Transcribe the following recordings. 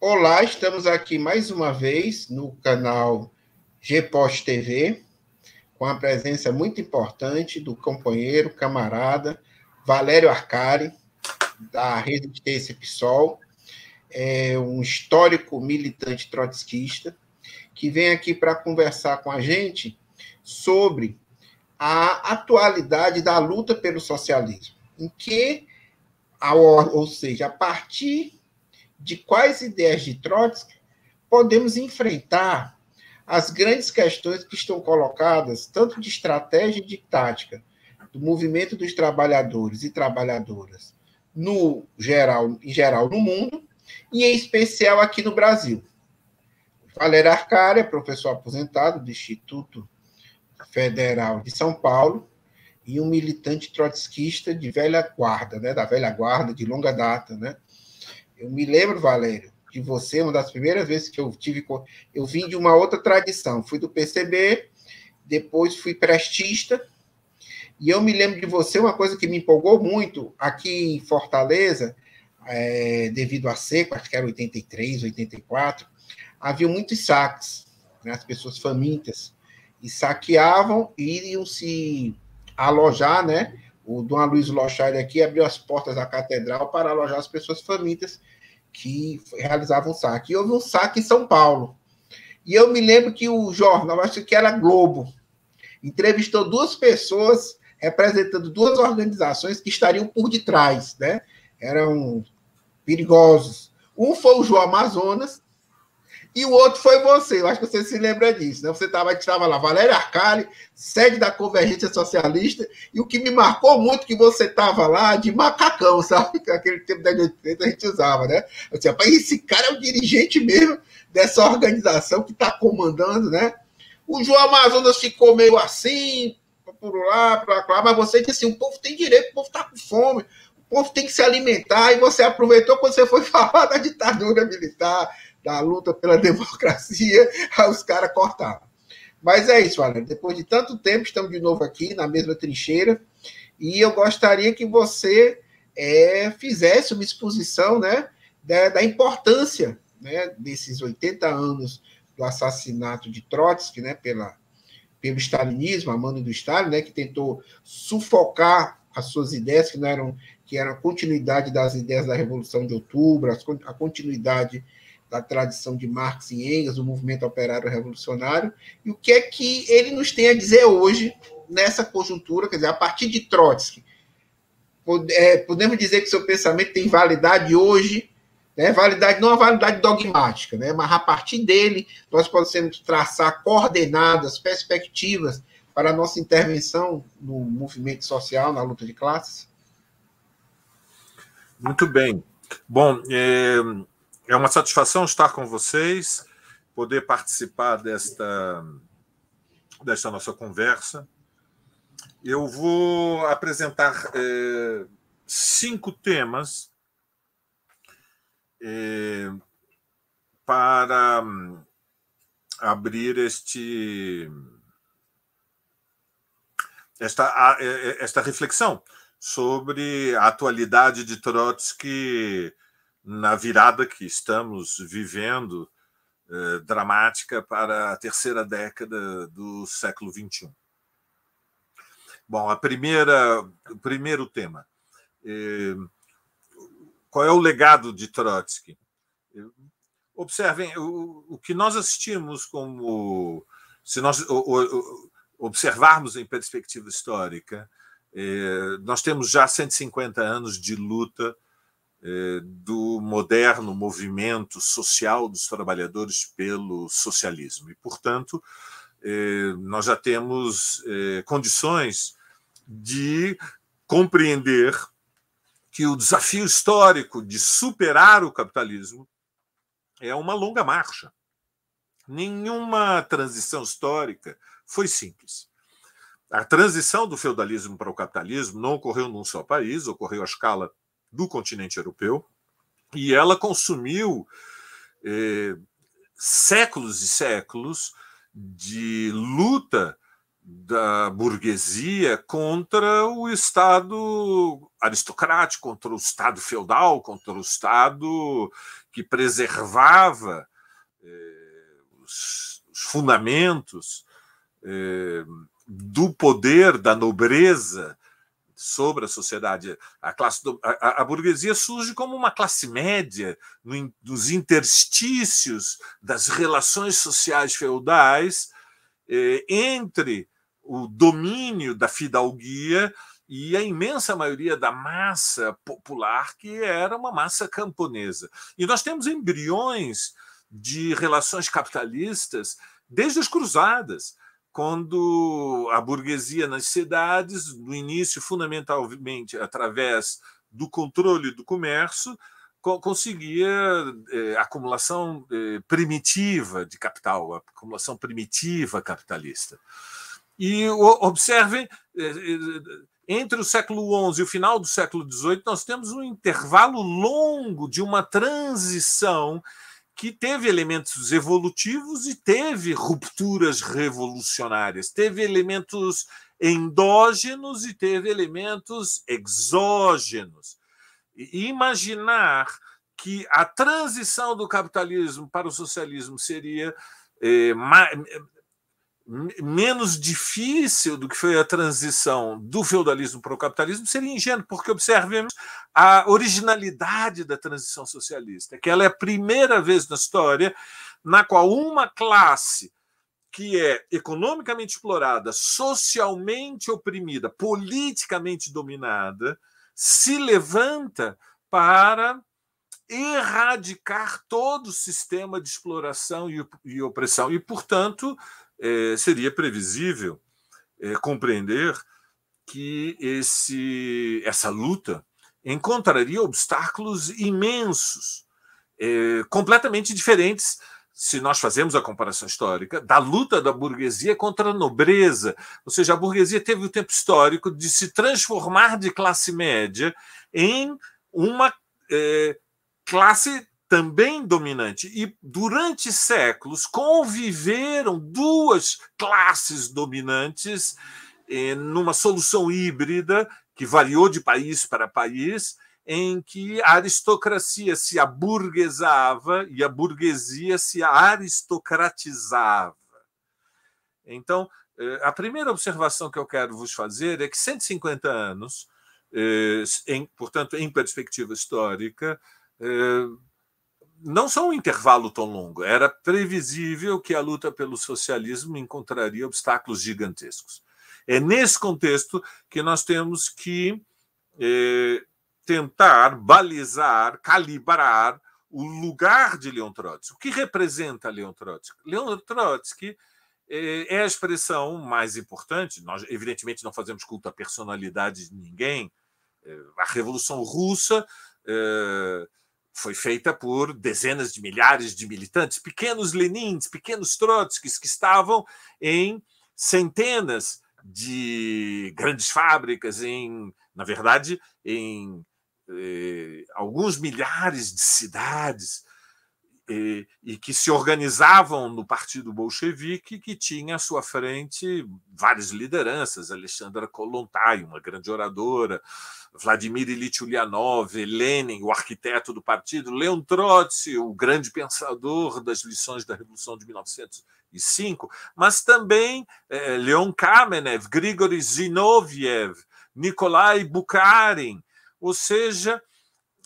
Olá, estamos aqui mais uma vez no canal GPOS TV, com a presença muito importante do companheiro, camarada Valério Arcari, da Resistência PSOL, é um histórico militante trotskista, que vem aqui para conversar com a gente sobre a atualidade da luta pelo socialismo, em que, ou seja, a partir de quais ideias de Trotsky podemos enfrentar as grandes questões que estão colocadas, tanto de estratégia e de tática, do movimento dos trabalhadores e trabalhadoras no geral, em geral no mundo, e em especial aqui no Brasil. Valéria Arcária, professor aposentado do Instituto Federal de São Paulo e um militante trotskista de velha guarda, né, da velha guarda de longa data, né, eu me lembro, Valério, de você, uma das primeiras vezes que eu tive. Eu vim de uma outra tradição. Fui do PCB, depois fui prestista. E eu me lembro de você, uma coisa que me empolgou muito aqui em Fortaleza, é, devido à seca, acho que era 83, 84, havia muitos saques, né, as pessoas famintas, e saqueavam e iam se alojar, né? O Dom Luiz Lochari aqui abriu as portas da catedral para alojar as pessoas famintas que realizavam saque. E houve um saque em São Paulo. E eu me lembro que o jornal, acho que era Globo, entrevistou duas pessoas representando duas organizações que estariam por detrás, né? Eram perigosos. Um foi o João Amazonas e o outro foi você, eu acho que você se lembra disso, né? Você estava tava lá, Valéria Arcari, sede da Convergência Socialista, e o que me marcou muito que você estava lá de macacão, sabe? Que aquele tempo da 80 a gente usava, né? Eu disse, esse cara é o dirigente mesmo dessa organização que está comandando, né? O João Amazonas ficou meio assim, por lá, para lá, mas você disse assim, o povo tem direito, o povo está com fome, o povo tem que se alimentar, e você aproveitou quando você foi falar da ditadura militar, da luta pela democracia, aí os caras cortaram. Mas é isso, Valer. Depois de tanto tempo, estamos de novo aqui na mesma trincheira. E eu gostaria que você é, fizesse uma exposição né, da, da, importância né, desses 80 anos do assassinato de Trotsky né, pela, pelo stalinismo, a mando do Stalin, né, que tentou sufocar as suas ideias, que não eram que era a continuidade das ideias da Revolução de Outubro, a continuidade da tradição de Marx e Engels, do movimento operário revolucionário, e o que é que ele nos tem a dizer hoje nessa conjuntura, quer dizer, a partir de Trotsky. É, podemos dizer que seu pensamento tem validade hoje, né? validade não a validade dogmática, né? mas a partir dele nós podemos traçar coordenadas, perspectivas para a nossa intervenção no movimento social, na luta de classes? Muito bem. Bom, é, é uma satisfação estar com vocês, poder participar desta, desta nossa conversa. Eu vou apresentar é, cinco temas é, para hum, abrir este esta, é, é, esta reflexão sobre a atualidade de Trotsky na virada que estamos vivendo eh, dramática para a terceira década do século XXI. Bom, a primeira, o primeiro tema. Eh, qual é o legado de Trotsky? Eh, observem, o, o que nós assistimos como. Se nós o, o, observarmos em perspectiva histórica, eh, nós temos já 150 anos de luta é, do moderno movimento social dos trabalhadores pelo socialismo. E, portanto, é, nós já temos é, condições de compreender que o desafio histórico de superar o capitalismo é uma longa marcha. Nenhuma transição histórica foi simples. A transição do feudalismo para o capitalismo não ocorreu num só país, ocorreu à escala do continente europeu e ela consumiu eh, séculos e séculos de luta da burguesia contra o Estado aristocrático, contra o Estado feudal, contra o Estado que preservava eh, os, os, fundamentos eh, do poder, da nobreza, sobre a sociedade. A, classe do, a, a, burguesia surge como uma classe média no, nos interstícios das relações sociais feudais eh, entre o domínio da fidalguia e a imensa maioria da massa popular, que era uma massa camponesa. E nós temos embriões de relações capitalistas desde as cruzadas quando a burguesia nas cidades, no início, fundamentalmente através do controle do comércio, conseguia eh, acumulação eh, primitiva de capital, acumulação primitiva capitalista. E observem, eh, eh, entre o século XI e o final do século XVIII, nós temos um intervalo longo de uma transição que teve elementos evolutivos e teve rupturas revolucionárias, teve elementos endógenos e teve elementos exógenos. E imaginar que a transição do capitalismo para o socialismo seria eh, menos difícil do que foi a transição do feudalismo para o capitalismo seria ingênuo, porque observemos a originalidade da transição socialista, que ela é a primeira vez na história na qual uma classe que é economicamente explorada, socialmente oprimida, politicamente dominada, se levanta para erradicar todo o sistema de exploração e opressão e, portanto, é, seria previsível é, compreender que esse, essa luta encontraria obstáculos imensos, é, completamente diferentes, se nós fazemos a comparação histórica, da luta da burguesia contra a nobreza. Ou seja, a burguesia teve o tempo histórico de se transformar de classe média em uma é, classe também dominante, e durante séculos conviveram duas classes dominantes eh, numa solução híbrida que variou de país para país, em que a aristocracia se aburguesava e a burguesia se aristocratizava. Então, eh, a primeira observação que eu quero vos fazer é que 150 anos, eh, portanto, em perspectiva histórica, não só um intervalo tão longo. Era previsível que a luta pelo socialismo encontraria obstáculos gigantescos. É nesse contexto que nós temos que é, tentar balizar, calibrar o lugar de Leon Trotsky. O que representa Leon Trotsky? Leon Trotsky é, é a expressão mais importante. Nós, evidentemente, não fazemos culto à personalidade de ninguém. É, a Revolução Russa foi feita por dezenas de milhares de militantes, pequenos Lenins, pequenos Trotskys, que estavam em centenas de grandes fábricas, em, na verdade, em eh, alguns milhares de cidades e, e, que se organizavam no Partido Bolchevique, que tinha à sua frente várias lideranças, Alexandra Kolontai, uma grande oradora, Vladimir Ilyich Ulyanov, Lenin, o arquiteto do partido, Leon Trotsky, o grande pensador das lições da Revolução de 1905, mas também eh, Leon Kamenev, Grigory Zinoviev, Nikolai Bukharin, ou seja,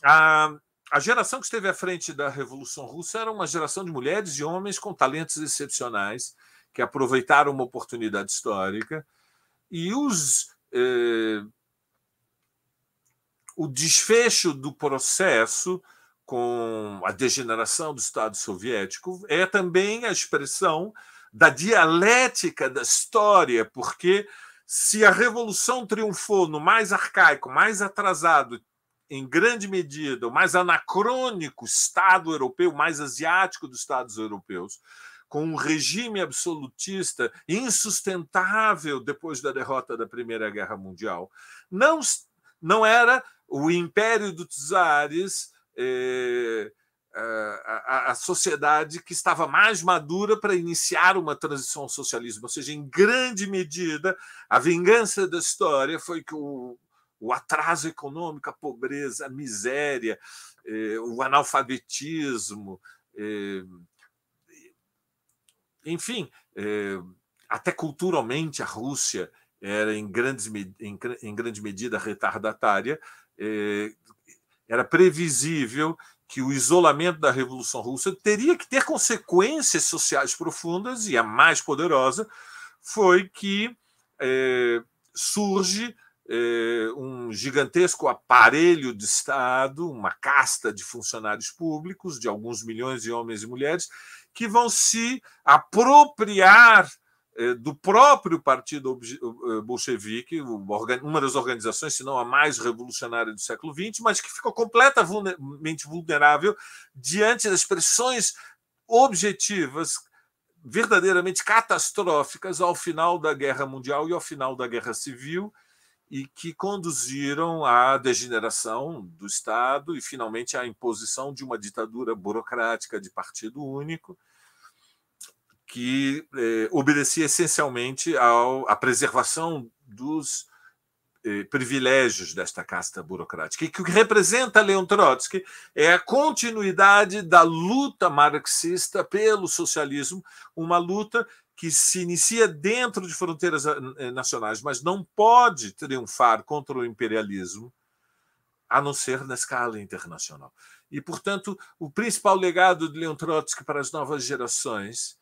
a, a geração que esteve à frente da Revolução Russa era uma geração de mulheres e homens com talentos excepcionais, que aproveitaram uma oportunidade histórica. E os, eh, o desfecho do processo com a degeneração do Estado soviético é também a expressão da dialética da história, porque se a revolução triunfou no mais arcaico, mais atrasado em grande medida, o mais anacrônico Estado europeu, mais asiático dos Estados europeus, com um regime absolutista insustentável depois da derrota da Primeira Guerra Mundial, não, não era o império dos Tsares. Eh, a, a, a, sociedade que estava mais madura para iniciar uma transição ao socialismo. Ou seja, em grande medida, a vingança da história foi que o, o atraso econômico, a pobreza, a miséria, eh, o analfabetismo, eh, enfim, eh, até culturalmente a Rússia era em, grandes, em, em grande medida retardatária, era previsível que o isolamento da Revolução Russa teria que ter consequências sociais profundas, e a mais poderosa foi que surge eh, um gigantesco aparelho de Estado, uma casta de funcionários públicos, de alguns milhões de homens e mulheres, que vão se apropriar eh, do próprio partido eh, bolchevique, uma das organizações, se não a mais revolucionária do século XX, mas que ficou completamente vulnerável diante das pressões objetivas verdadeiramente catastróficas ao final da Guerra Mundial e ao final da Guerra Civil, e que conduziram à degeneração do Estado e, finalmente, à imposição de uma ditadura burocrática de partido único, que eh, obedecia essencialmente ao, à preservação dos eh, privilégios desta casta burocrática. E que o que representa Leon Trotsky é a continuidade da luta marxista pelo socialismo, uma luta que se inicia dentro de fronteiras eh, eh, nacionais, mas não pode triunfar contra o imperialismo, a não ser na escala internacional. E, portanto, o principal legado de Leon Trotsky para as novas gerações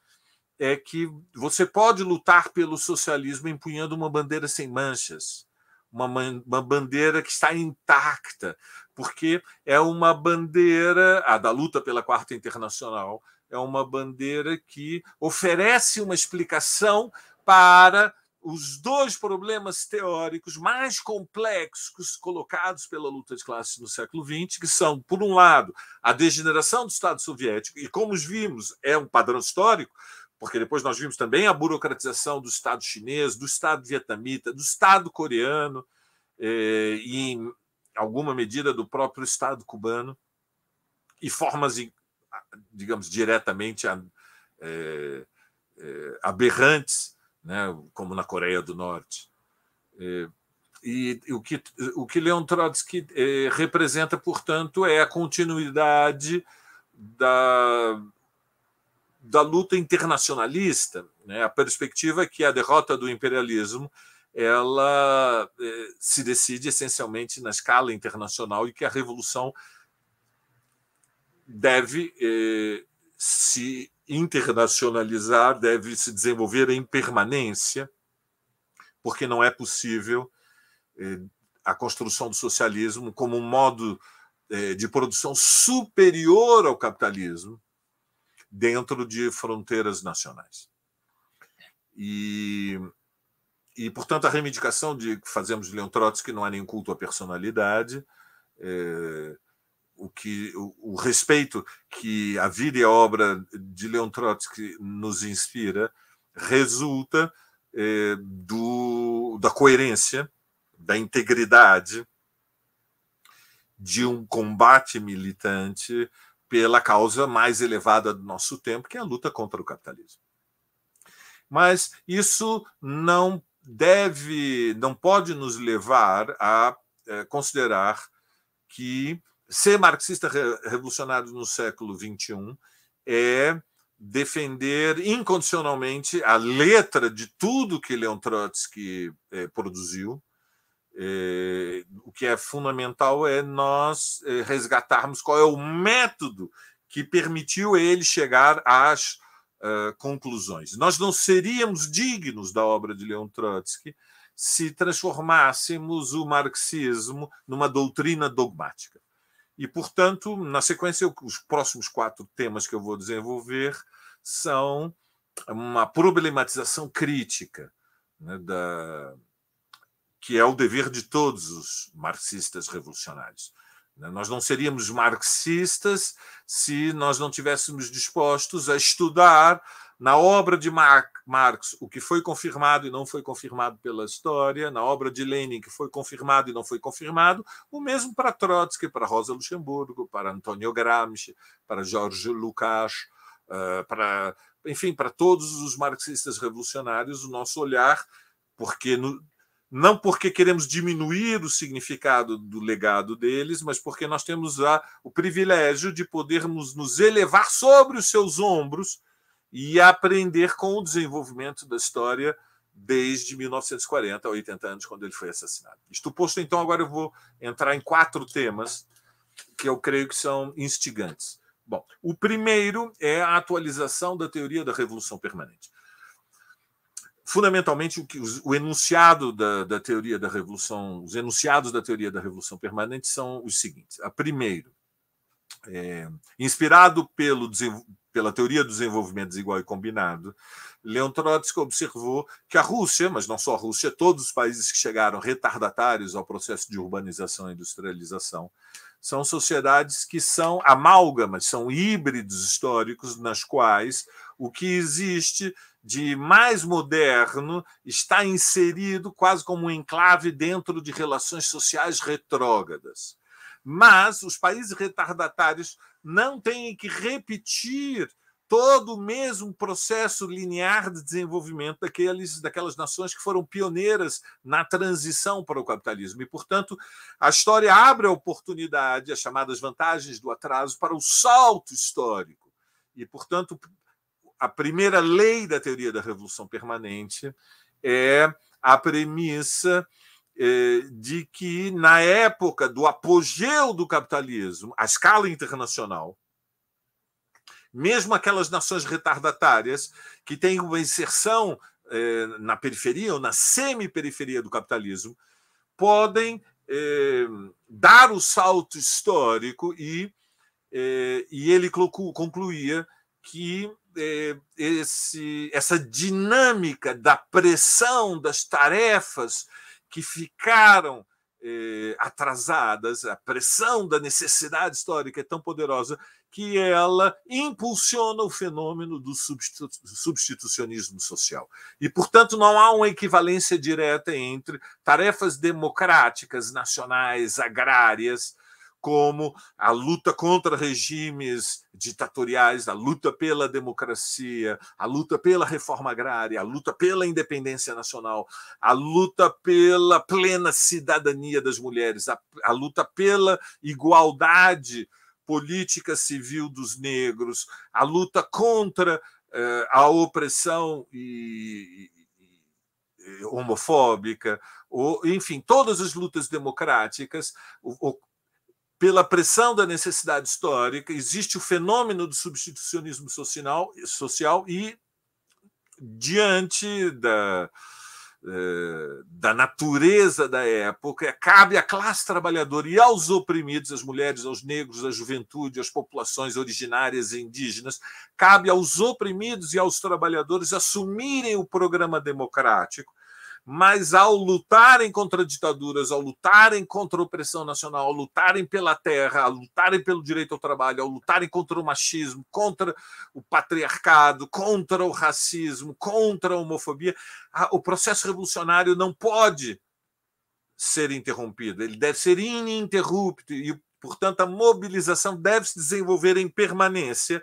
é que você pode lutar pelo socialismo empunhando uma bandeira sem manchas, uma, uma bandeira que está intacta, porque é uma bandeira, a da luta pela Quarta Internacional, é uma bandeira que oferece uma explicação para os dois problemas teóricos mais complexos colocados pela luta de classes no século XX, que são, por um lado, a degeneração do Estado soviético, e como os vimos, é um padrão histórico, porque depois nós vimos também a burocratização do Estado chinês, do Estado vietnamita, do Estado coreano, eh, e em alguma medida do próprio Estado cubano, e formas digamos, diretamente a, é, é, aberrantes, né, como na Coreia do Norte. É, e o que, o que Leon Trotsky é, representa, portanto, é a continuidade da, da luta internacionalista, né, a perspectiva é que a derrota do imperialismo ela é, se decide essencialmente na escala internacional e que a revolução deve eh, se internacionalizar, deve se desenvolver em permanência, porque não é possível eh, a construção do socialismo como um modo eh, de produção superior ao capitalismo dentro de fronteiras nacionais. E, e portanto, a reivindicação de que fazemos de Leon Trotsky não há nenhum culto à personalidade. Eh, o que o, o, respeito que a vida e a obra de Leon Trotsky nos inspira resulta eh, do, da coerência, da integridade de um combate militante pela causa mais elevada do nosso tempo, que é a luta contra o capitalismo. Mas isso não deve, não pode nos levar a eh, considerar que Ser marxista revolucionário no século XXI é defender incondicionalmente a letra de tudo que Leon Trotsky é, produziu. É, o que é fundamental é nós é, resgatarmos qual é o método que permitiu ele chegar às uh, conclusões. Nós não seríamos dignos da obra de Leon Trotsky se transformássemos o marxismo numa doutrina dogmática. E, portanto, na sequência, os próximos quatro temas que eu vou desenvolver são uma problematização crítica né, da, que é o dever de todos os marxistas revolucionários. Né. Nós não seríamos marxistas se nós não tivéssemos dispostos a estudar na obra de Marx, o que foi confirmado e não foi confirmado pela história, na obra de Lenin, que foi confirmado e não foi confirmado, o mesmo para Trotsky, para Rosa Luxemburgo, para Antonio Gramsci, para Jorge Lukács, eh, para, enfim, para todos os marxistas revolucionários, o nosso olhar, porque no, não porque queremos diminuir o significado do legado deles, mas porque nós temos a, o privilégio de podermos nos elevar sobre os seus ombros e aprender com o desenvolvimento da história desde 1940 80 anos, quando ele foi assassinado. Isto posto, então, agora eu vou entrar em quatro temas que eu creio que são instigantes. Bom, o primeiro é a atualização da teoria da revolução permanente. Fundamentalmente, o, que, o enunciado da, da teoria da revolução, os enunciados da teoria da revolução permanente são os seguintes: a primeiro, é, inspirado pelo, pela teoria do desenvolvimento desigual e combinado, Leon Trotsky observou que a Rússia, mas não só a Rússia, todos os países que chegaram retardatários ao processo de urbanização e industrialização, são sociedades que são amálgamas, são híbridos históricos, nas quais o que existe de mais moderno está inserido quase como um enclave dentro de relações sociais retrógradas. Mas os países retardatários não têm que repetir todo o mesmo processo linear de desenvolvimento daqueles, daquelas nações que foram pioneiras na transição para o capitalismo. E, portanto, a história abre a oportunidade, as chamadas vantagens do atraso, para o salto histórico. E, portanto, a primeira lei da teoria da revolução permanente é a premissa eh, de que, na época do apogeu do capitalismo, a escala internacional, mesmo aquelas nações retardatárias que têm uma inserção eh, na periferia ou na semi-periferia do capitalismo, podem eh, dar o salto histórico e, e ele concluía que esse, essa dinâmica da pressão das tarefas que ficaram eh, atrasadas, a pressão da necessidade histórica é tão poderosa que ela impulsiona o fenômeno do substitu substitucionismo social. E, portanto, não há uma equivalência direta entre tarefas democráticas, nacionais, agrárias, como a luta contra regimes ditatoriais, a luta pela democracia, a luta pela reforma agrária, a luta pela independência nacional, a luta pela plena cidadania das mulheres, a, a luta pela igualdade política civil dos negros, a luta contra eh, a opressão e, e, e homofóbica, ou, enfim, todas as lutas democráticas, o, o, pela pressão da necessidade histórica, existe o fenômeno do substitucionismo social, social e, diante da, eh, da natureza da época, cabe à classe trabalhadora e aos oprimidos, às mulheres, aos negros, à juventude, às populações originárias e indígenas, cabe aos oprimidos e aos trabalhadores assumirem o programa democrático mas ao lutarem contra ditaduras, ao lutarem contra a opressão nacional, ao lutarem pela terra, ao lutarem pelo direito ao trabalho, ao lutarem contra o machismo, contra o patriarcado, contra o racismo, contra a homofobia, o processo revolucionário não pode ser interrompido, ele deve ser ininterrupto e, portanto, a mobilização deve se desenvolver em permanência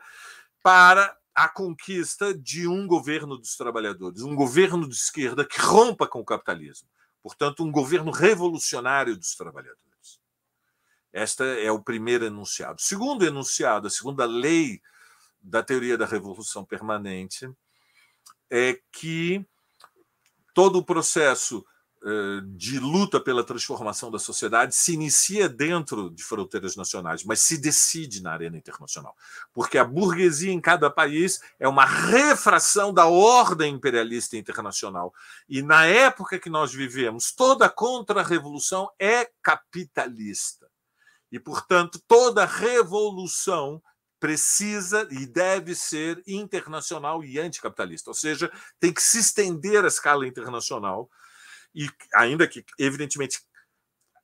para a conquista de um governo dos trabalhadores, um governo de esquerda que rompa com o capitalismo. Portanto, um governo revolucionário dos trabalhadores. Esta é o primeiro enunciado. Segundo enunciado, a segunda lei da teoria da revolução permanente é que todo o processo eh, de luta pela transformação da sociedade se inicia dentro de fronteiras nacionais, mas se decide na arena internacional. Porque a burguesia em cada país é uma refração da ordem imperialista internacional. E na época que nós vivemos, toda contra-revolução é capitalista. E, portanto, toda revolução precisa e deve ser internacional e anticapitalista, ou seja, tem que se estender à escala internacional e ainda que, evidentemente,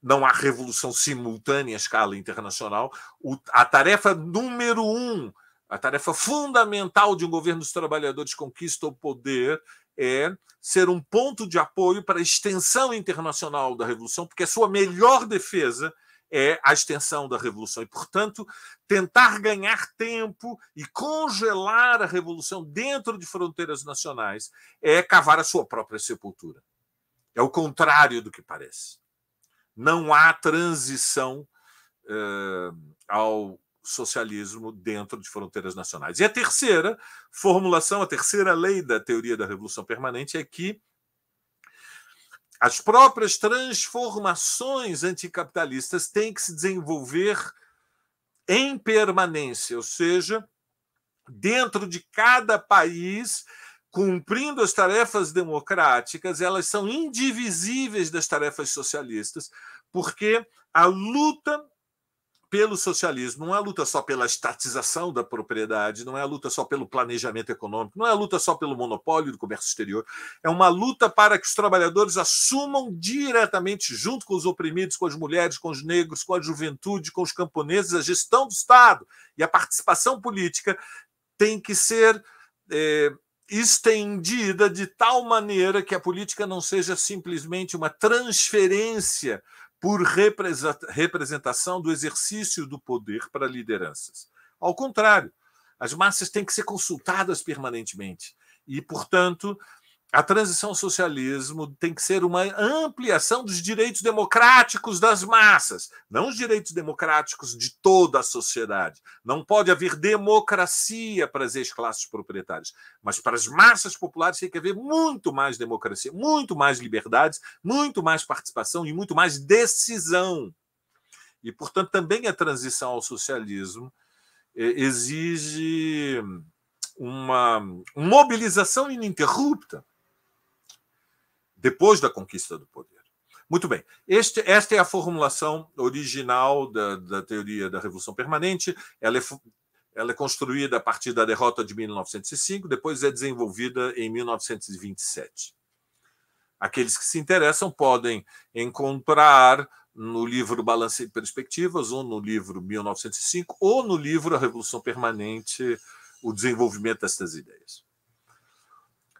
não há revolução simultânea à escala internacional, o, a tarefa número um, a tarefa fundamental de um governo dos trabalhadores conquista o poder é ser um ponto de apoio para a extensão internacional da revolução, porque a sua melhor defesa é a extensão da revolução. E, portanto, tentar ganhar tempo e congelar a revolução dentro de fronteiras nacionais é cavar a sua própria sepultura. É o contrário do que parece. Não há transição uh, ao socialismo dentro de fronteiras nacionais. E a terceira formulação, a terceira lei da teoria da revolução permanente é que as próprias transformações anticapitalistas têm que se desenvolver em permanência, ou seja, dentro de cada país cumprindo as tarefas democráticas, elas são indivisíveis das tarefas socialistas, porque a luta pelo socialismo não é a luta só pela estatização da propriedade, não é a luta só pelo planejamento econômico, não é a luta só pelo monopólio do comércio exterior, é uma luta para que os trabalhadores assumam diretamente, junto com os oprimidos, com as mulheres, com os negros, com a juventude, com os camponeses, a gestão do Estado. E a participação política tem que ser. É, estendida de tal maneira que a política não seja simplesmente uma transferência por representação do exercício do poder para lideranças. Ao contrário, as massas têm que ser consultadas permanentemente. E, portanto, a transição ao socialismo tem que ser uma ampliação dos direitos democráticos das massas, não os direitos democráticos de toda a sociedade. Não pode haver democracia para as classes proprietárias, mas para as massas populares tem que haver muito mais democracia, muito mais liberdades, muito mais participação e muito mais decisão. E, portanto, também a transição ao socialismo eh, exige uma mobilização ininterrupta depois da conquista do poder. Muito bem, este, esta é a formulação original da, da teoria da Revolução Permanente. Ela é, ela é construída a partir da derrota de 1905, depois é desenvolvida em 1927. Aqueles que se interessam podem encontrar no livro Balance de Perspectivas, ou no livro 1905, ou no livro A Revolução Permanente, o desenvolvimento destas ideias.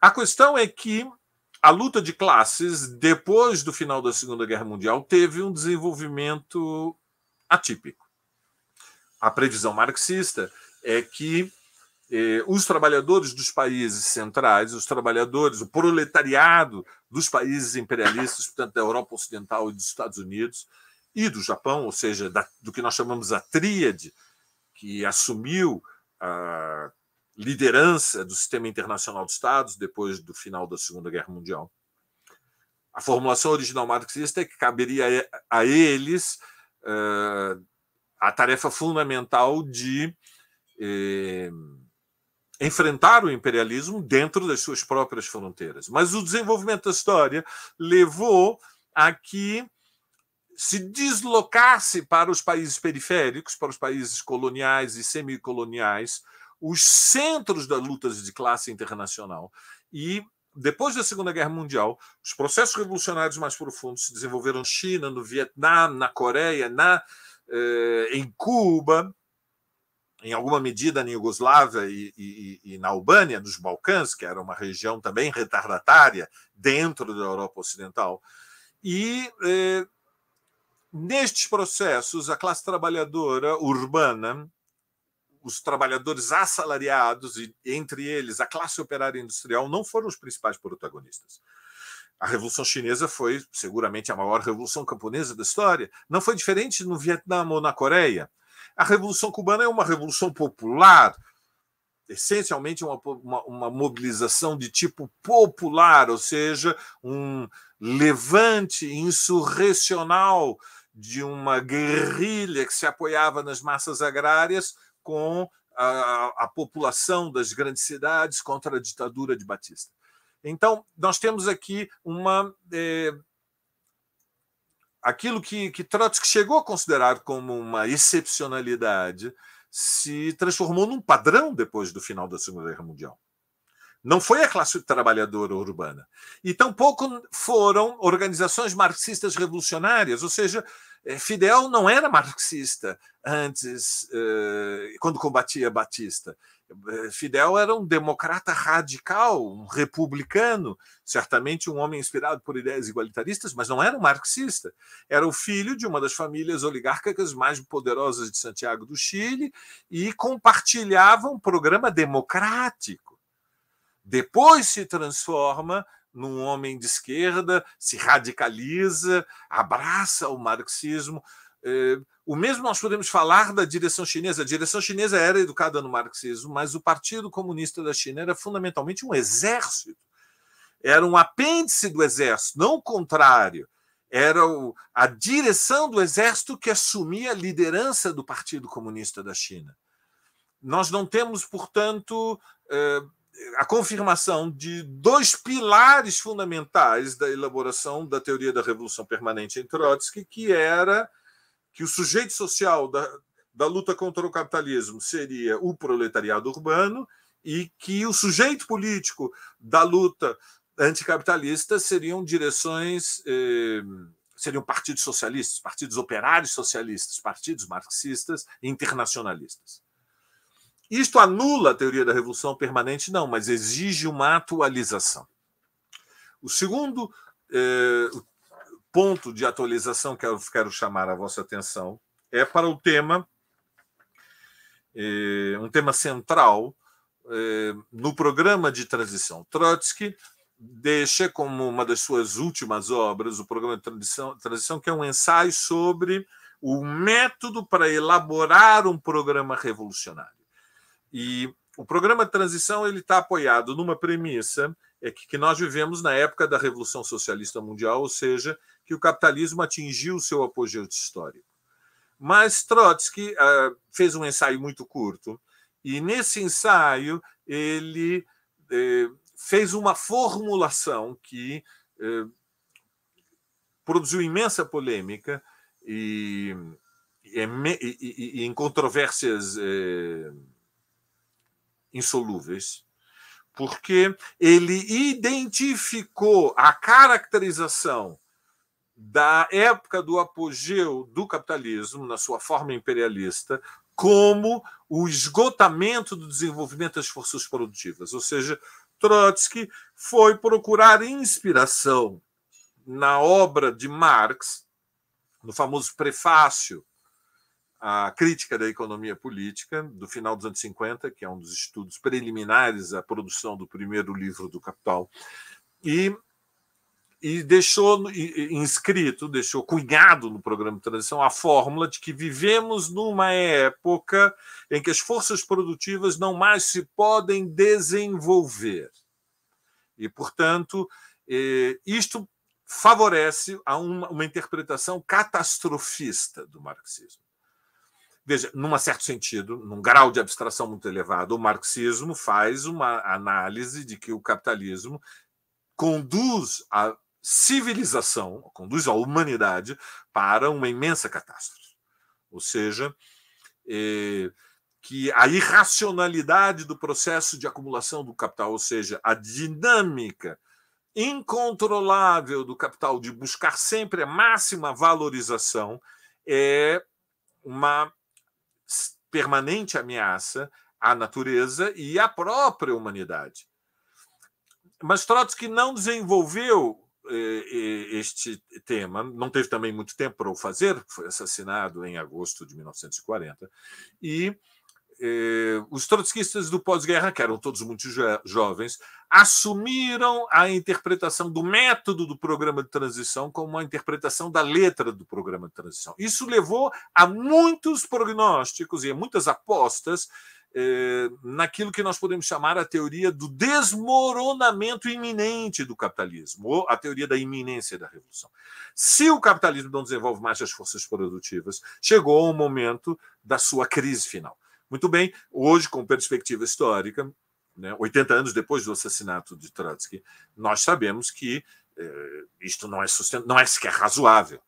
A questão é que a luta de classes, depois do final da Segunda Guerra Mundial, teve um desenvolvimento atípico. A previsão marxista é que eh, os trabalhadores dos países centrais, os trabalhadores, o proletariado dos países imperialistas, portanto, da Europa Ocidental e dos Estados Unidos e do Japão, ou seja, da, do que nós chamamos a Tríade, que assumiu a liderança do sistema internacional de Estados depois do final da Segunda Guerra Mundial. A formulação original marxista é que caberia a eles eh, a tarefa fundamental de eh, enfrentar o imperialismo dentro das suas próprias fronteiras. Mas o desenvolvimento da história levou a que se deslocasse para os países periféricos, para os países coloniais e semicoloniais, os centros das lutas de classe internacional. E depois da Segunda Guerra Mundial, os processos revolucionários mais profundos se desenvolveram na China, no Vietnã, na Coreia, na, eh, em Cuba, em alguma medida na Iugoslávia e, e, e, na Albânia, nos Balcãs, que era uma região também retardatária dentro da Europa Ocidental. E eh, nestes processos, a classe trabalhadora urbana os trabalhadores assalariados, e entre eles a classe operária industrial, não foram os principais protagonistas. A Revolução Chinesa foi seguramente a maior revolução camponesa da história. Não foi diferente no Vietnã ou na Coreia. A Revolução Cubana é uma revolução popular, essencialmente uma, uma, uma, mobilização de tipo popular, ou seja, um levante insurrecional de uma guerrilha que se apoiava nas massas agrárias com a, a população das grandes cidades contra a ditadura de Batista. Então, nós temos aqui uma. É, aquilo que, que Trotsky chegou a considerar como uma excepcionalidade se transformou num padrão depois do final da Segunda Guerra Mundial. Não foi a classe trabalhadora urbana. E tampouco foram organizações marxistas revolucionárias, ou seja, é, Fidel não era marxista antes, eh, quando combatia Batista. Eh, Fidel era um democrata radical, um republicano, certamente um homem inspirado por ideias igualitaristas, mas não era um marxista. Era o filho de uma das famílias oligárquicas mais poderosas de Santiago do Chile e compartilhava um programa democrático. Depois se transforma num homem de esquerda, se radicaliza, abraça o marxismo. Eh, o mesmo nós podemos falar da direção chinesa. A direção chinesa era educada no marxismo, mas o Partido Comunista da China era fundamentalmente um exército. Era um apêndice do exército, não o contrário. Era a direção do exército que assumia a liderança do Partido Comunista da China. Nós não temos, portanto, eh, a confirmação de dois pilares fundamentais da elaboração da teoria da revolução permanente em Trotsky, que era que o sujeito social da, da luta contra o capitalismo seria o proletariado urbano e que o sujeito político da luta anticapitalista seriam direções, eh, seriam partidos socialistas, partidos operários socialistas, partidos marxistas internacionalistas. Isto anula a teoria da revolução permanente, não, mas exige uma atualização. O segundo eh, ponto de atualização que eu quero chamar a vossa atenção é para o tema, eh, um tema central eh, no programa de transição. Trotsky deixa como uma das suas últimas obras o programa de transição, transição que é um ensaio sobre o método para elaborar um programa revolucionário. E o programa de transição ele está apoiado numa premissa é que, que nós vivemos na época da Revolução Socialista Mundial, ou seja, que o capitalismo atingiu seu apogeu histórico. Mas Trotsky ah, fez um ensaio muito curto e nesse ensaio ele eh, fez uma formulação que eh, produziu imensa polêmica e, e, é e, e em controvérsias eh, insolúveis, porque ele identificou a caracterização da época do apogeu do capitalismo, na sua forma imperialista, como o esgotamento do desenvolvimento das forças produtivas. Ou seja, Trotsky foi procurar inspiração na obra de Marx, no famoso prefácio a crítica da economia política do final dos anos 50, que é um dos estudos preliminares à produção do primeiro livro do Capital, e, e deixou inscrito, deixou cunhado no programa de transição a fórmula de que vivemos numa época em que as forças produtivas não mais se podem desenvolver. E, portanto, eh, isto favorece a uma, uma interpretação catastrofista do marxismo. Veja, num certo sentido, num grau de abstração muito elevado, o marxismo faz uma análise de que o capitalismo conduz a civilização, conduz a humanidade para uma imensa catástrofe. Ou seja, é, que a irracionalidade do processo de acumulação do capital, ou seja, a dinâmica incontrolável do capital de buscar sempre a máxima valorização, é uma permanente ameaça à natureza e à própria humanidade. Mas Trotsky não desenvolveu eh, eh, este tema, não teve também muito tempo para o fazer, foi assassinado em agosto de 1940, e eh, os trotskistas do pós-guerra, que eram todos muito jo jovens, assumiram a interpretação do método do programa de transição como a interpretação da letra do programa de transição. Isso levou a muitos prognósticos e a muitas apostas eh, naquilo que nós podemos chamar a teoria do desmoronamento iminente do capitalismo, ou a teoria da iminência da revolução. Se o capitalismo não desenvolve mais as forças produtivas, chegou o momento da sua crise final. Muito bem, hoje, com perspectiva histórica, né, 80 anos depois do assassinato de Trotsky, nós sabemos que eh, isto não é, sustent... não é sequer razoável.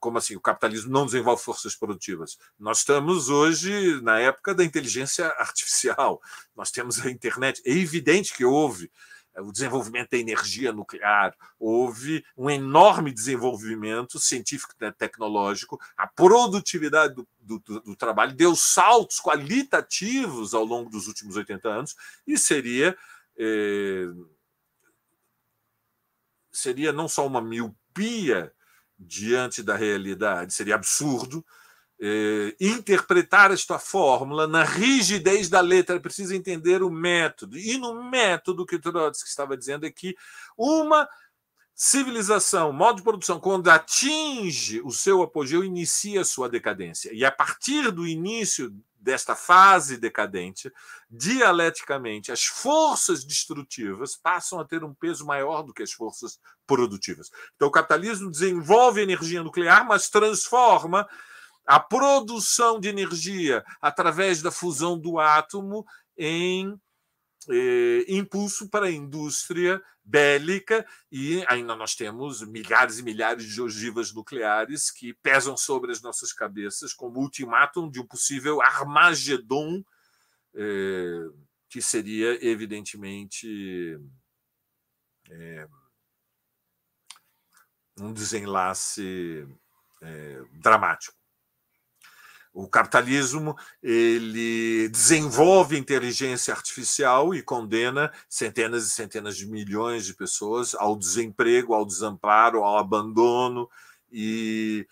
Como assim? O capitalismo não desenvolve forças produtivas. Nós estamos hoje na época da inteligência artificial, nós temos a internet. É evidente que houve eh, o desenvolvimento da energia nuclear, houve um enorme desenvolvimento científico e né, tecnológico, a produtividade do, do, do, trabalho deu saltos qualitativos ao longo dos últimos 80 anos e seria. Eh, seria não só uma miopia diante da realidade, seria absurdo é, interpretar esta fórmula na rigidez da letra, é precisa entender o método. E no método que Trotsky estava dizendo é que uma civilização, modo de produção, quando atinge o seu apogeu, inicia a sua decadência. E a partir do início desta fase decadente, dialeticamente, as forças destrutivas passam a ter um peso maior do que as forças produtivas. Então, o capitalismo desenvolve energia nuclear, mas transforma a produção de energia através da fusão do átomo em eh, impulso para a indústria bélica e ainda nós temos milhares e milhares de ogivas nucleares que pesam sobre as nossas cabeças como ultimátum de um possível Armagedon eh, que seria evidentemente eh, um desenlace eh, dramático. O capitalismo ele desenvolve inteligência artificial e condena centenas e centenas de milhões de pessoas ao desemprego, ao desamparo, ao abandono e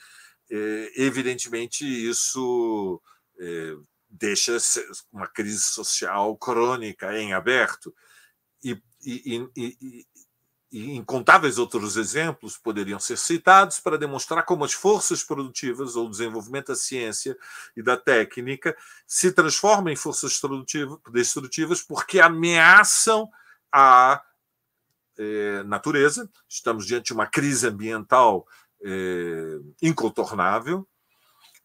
eh, evidentemente isso eh, deixa uma crise social crônica em aberto e, e, e, e incontáveis outros exemplos poderiam ser citados para demonstrar como as forças produtivas ou o desenvolvimento da ciência e da técnica se transformam em forças destrutivas porque ameaçam a eh, natureza. Estamos diante de uma crise ambiental eh, incontornável.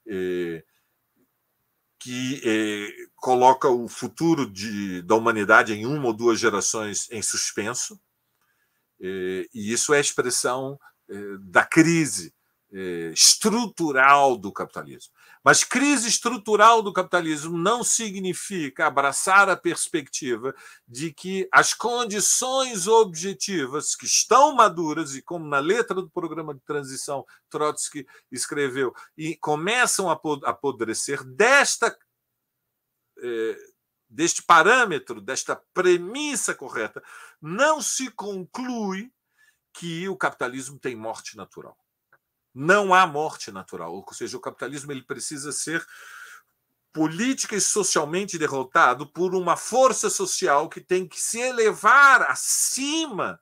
Eh, que coloca o futuro de, da humanidade em uma ou duas gerações em suspenso. Eh, e isso é expressão eh, da crise eh, estrutural do capitalismo. Mas crise estrutural do capitalismo não significa abraçar a perspectiva de que as condições objetivas que estão maduras, e como na letra do programa de transição Trotsky escreveu, e começam a apodrecer, desta deste parâmetro, desta premissa correta, não se conclui que o capitalismo tem morte natural. Não há morte natural, ou seja, o capitalismo ele precisa ser política e socialmente derrotado por uma força social que tem que se elevar acima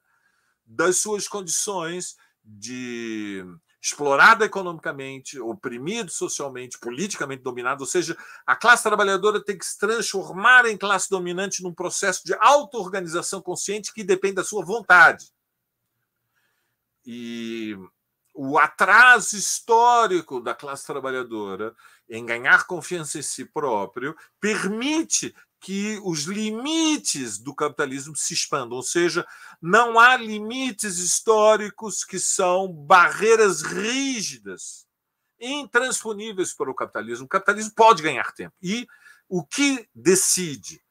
das suas condições de explorada economicamente, oprimido socialmente, politicamente dominado, ou seja, a classe trabalhadora tem que se transformar em classe dominante num processo de auto-organização consciente que depende da sua vontade. E o atraso histórico da classe trabalhadora em ganhar confiança em si próprio permite que os limites do capitalismo se expandam, ou seja, não há limites históricos que são barreiras rígidas, intransponíveis para o capitalismo. O capitalismo pode ganhar tempo. E o que decide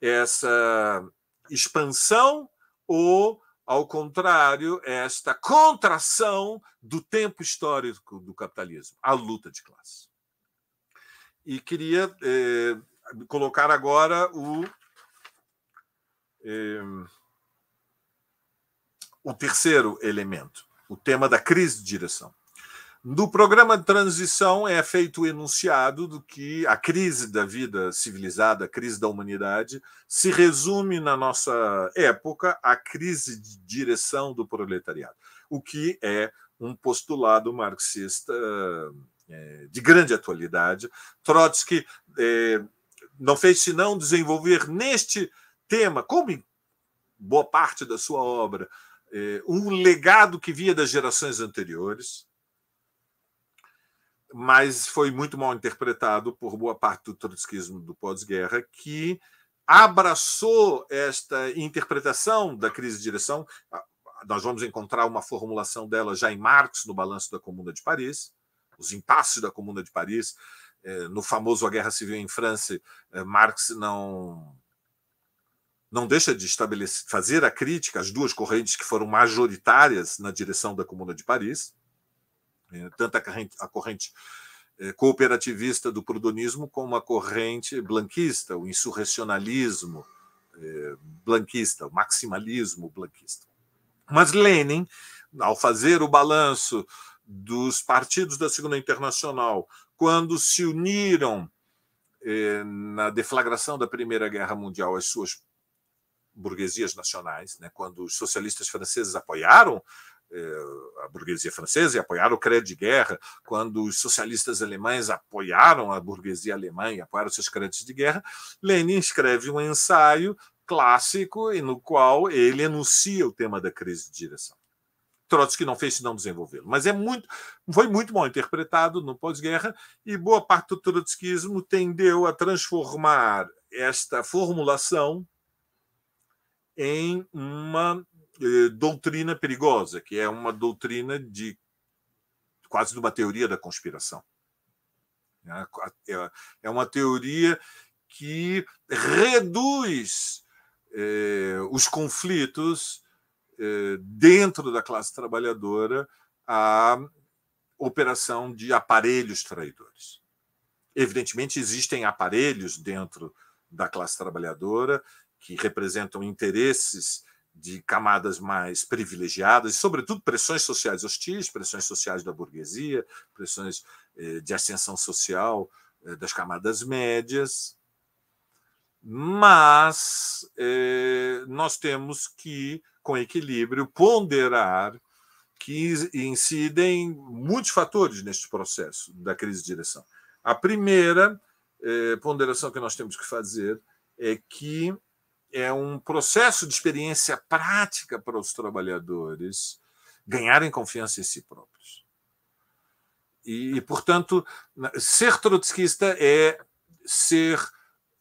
essa expansão ou, ao contrário, esta contração do tempo histórico do capitalismo, a luta de classe. E queria eh, colocar agora o, eh, o terceiro elemento, o tema da crise de direção. No programa de transição é feito o enunciado do que a crise da vida civilizada, a crise da humanidade, se resume na nossa época à crise de direção do proletariado, o que é um postulado marxista eh, de grande atualidade. Trotsky eh, não fez senão desenvolver neste tema, como em boa parte da sua obra, eh, um legado que via das gerações anteriores, mas foi muito mal interpretado por boa parte do trotskismo do pós-guerra, que abraçou esta interpretação da crise de direção. Nós vamos encontrar uma formulação dela já em Marx, no Balanço da Comuna de Paris, os impasses da Comuna de Paris, é, no famoso A Guerra Civil em França, é, Marx não não deixa de estabelecer, fazer a crítica às duas correntes que foram majoritárias na direção da Comuna de Paris, é, tanto a corrente, a corrente cooperativista do prudonismo como a corrente blanquista, o insurrecionalismo blanquista, o maximalismo blanquista. Mas Lenin, ao fazer o balanço dos partidos da Segunda Internacional quando se uniram eh, na deflagração da Primeira Guerra Mundial as suas burguesias nacionais, né, quando os socialistas franceses apoiaram eh, a burguesia francesa e apoiaram o crédito de guerra, quando os socialistas alemães apoiaram a burguesia alemã e apoiaram seus créditos de guerra, Lenin escreve um ensaio clássico no qual ele enuncia o tema da crise de direção. Trotsky não fez senão desenvolvê-lo. Mas é muito, foi muito mal interpretado no pós-guerra e boa parte do trotskismo tendeu a transformar esta formulação em uma eh, doutrina perigosa, que é uma doutrina de quase de uma teoria da conspiração. É, é, é uma teoria que reduz eh, os conflitos eh, dentro da classe trabalhadora a operação de aparelhos traidores. Evidentemente, existem aparelhos dentro da classe trabalhadora que representam interesses de camadas mais privilegiadas, sobretudo pressões sociais hostis, pressões sociais da burguesia, pressões eh, de ascensão social eh, das camadas médias. Mas nós temos que com equilíbrio, ponderar que incidem muitos fatores neste processo da crise de direção. A primeira eh, ponderação que nós temos que fazer é que é um processo de experiência prática para os trabalhadores ganharem confiança em si próprios. E, e portanto, ser trotskista é ser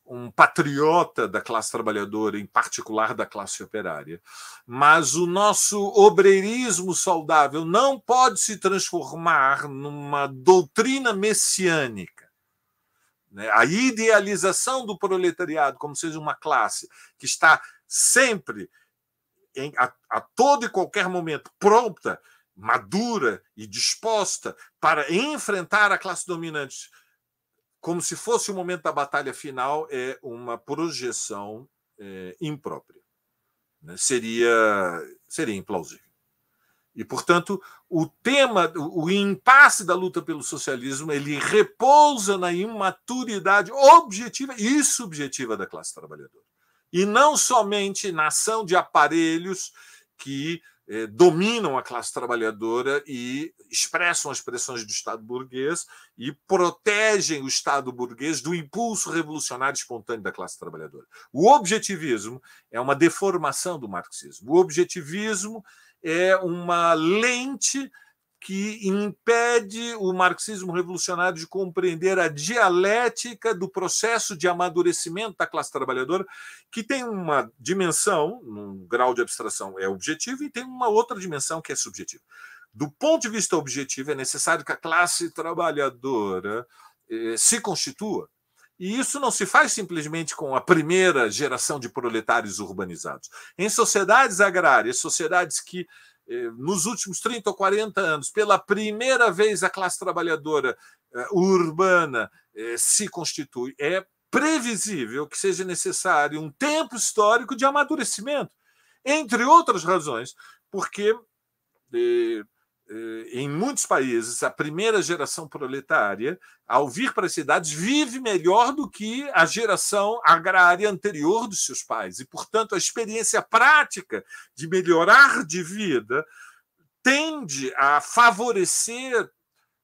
um patriota da classe trabalhadora, em particular da classe operária. Mas o nosso obreirismo saudável não pode se transformar numa doutrina messiânica. Né? A idealização do proletariado como seja uma classe que está sempre, em, a, a todo e qualquer momento, pronta, madura e disposta para enfrentar a classe dominante como se fosse o momento da batalha final, é uma projeção é, imprópria. Né? Seria, seria implausível. E, portanto, o tema, o impasse da luta pelo socialismo, ele repousa na imaturidade objetiva e subjetiva da classe trabalhadora. E não somente na ação de aparelhos que eh, dominam a classe trabalhadora e expressam as pressões do Estado burguês e protegem o Estado burguês do impulso revolucionário espontâneo da classe trabalhadora. O objetivismo é uma deformação do marxismo. O objetivismo é uma lente que impede o marxismo revolucionário de compreender a dialética do processo de amadurecimento da classe trabalhadora, que tem uma dimensão, um grau de abstração é objetivo, e tem uma outra dimensão que é subjetiva. Do ponto de vista objetivo, é necessário que a classe trabalhadora eh, se constitua, e isso não se faz simplesmente com a primeira geração de proletários urbanizados. Em sociedades agrárias, sociedades que eh, nos últimos 30 ou 40 anos, pela primeira vez a classe trabalhadora eh, urbana eh, se constitui. É previsível que seja necessário um tempo histórico de amadurecimento, entre outras razões, porque eh, em muitos países, a primeira geração proletária, ao vir para as cidades, vive melhor do que a geração agrária anterior dos seus pais. E, portanto, a experiência prática de melhorar de vida tende a favorecer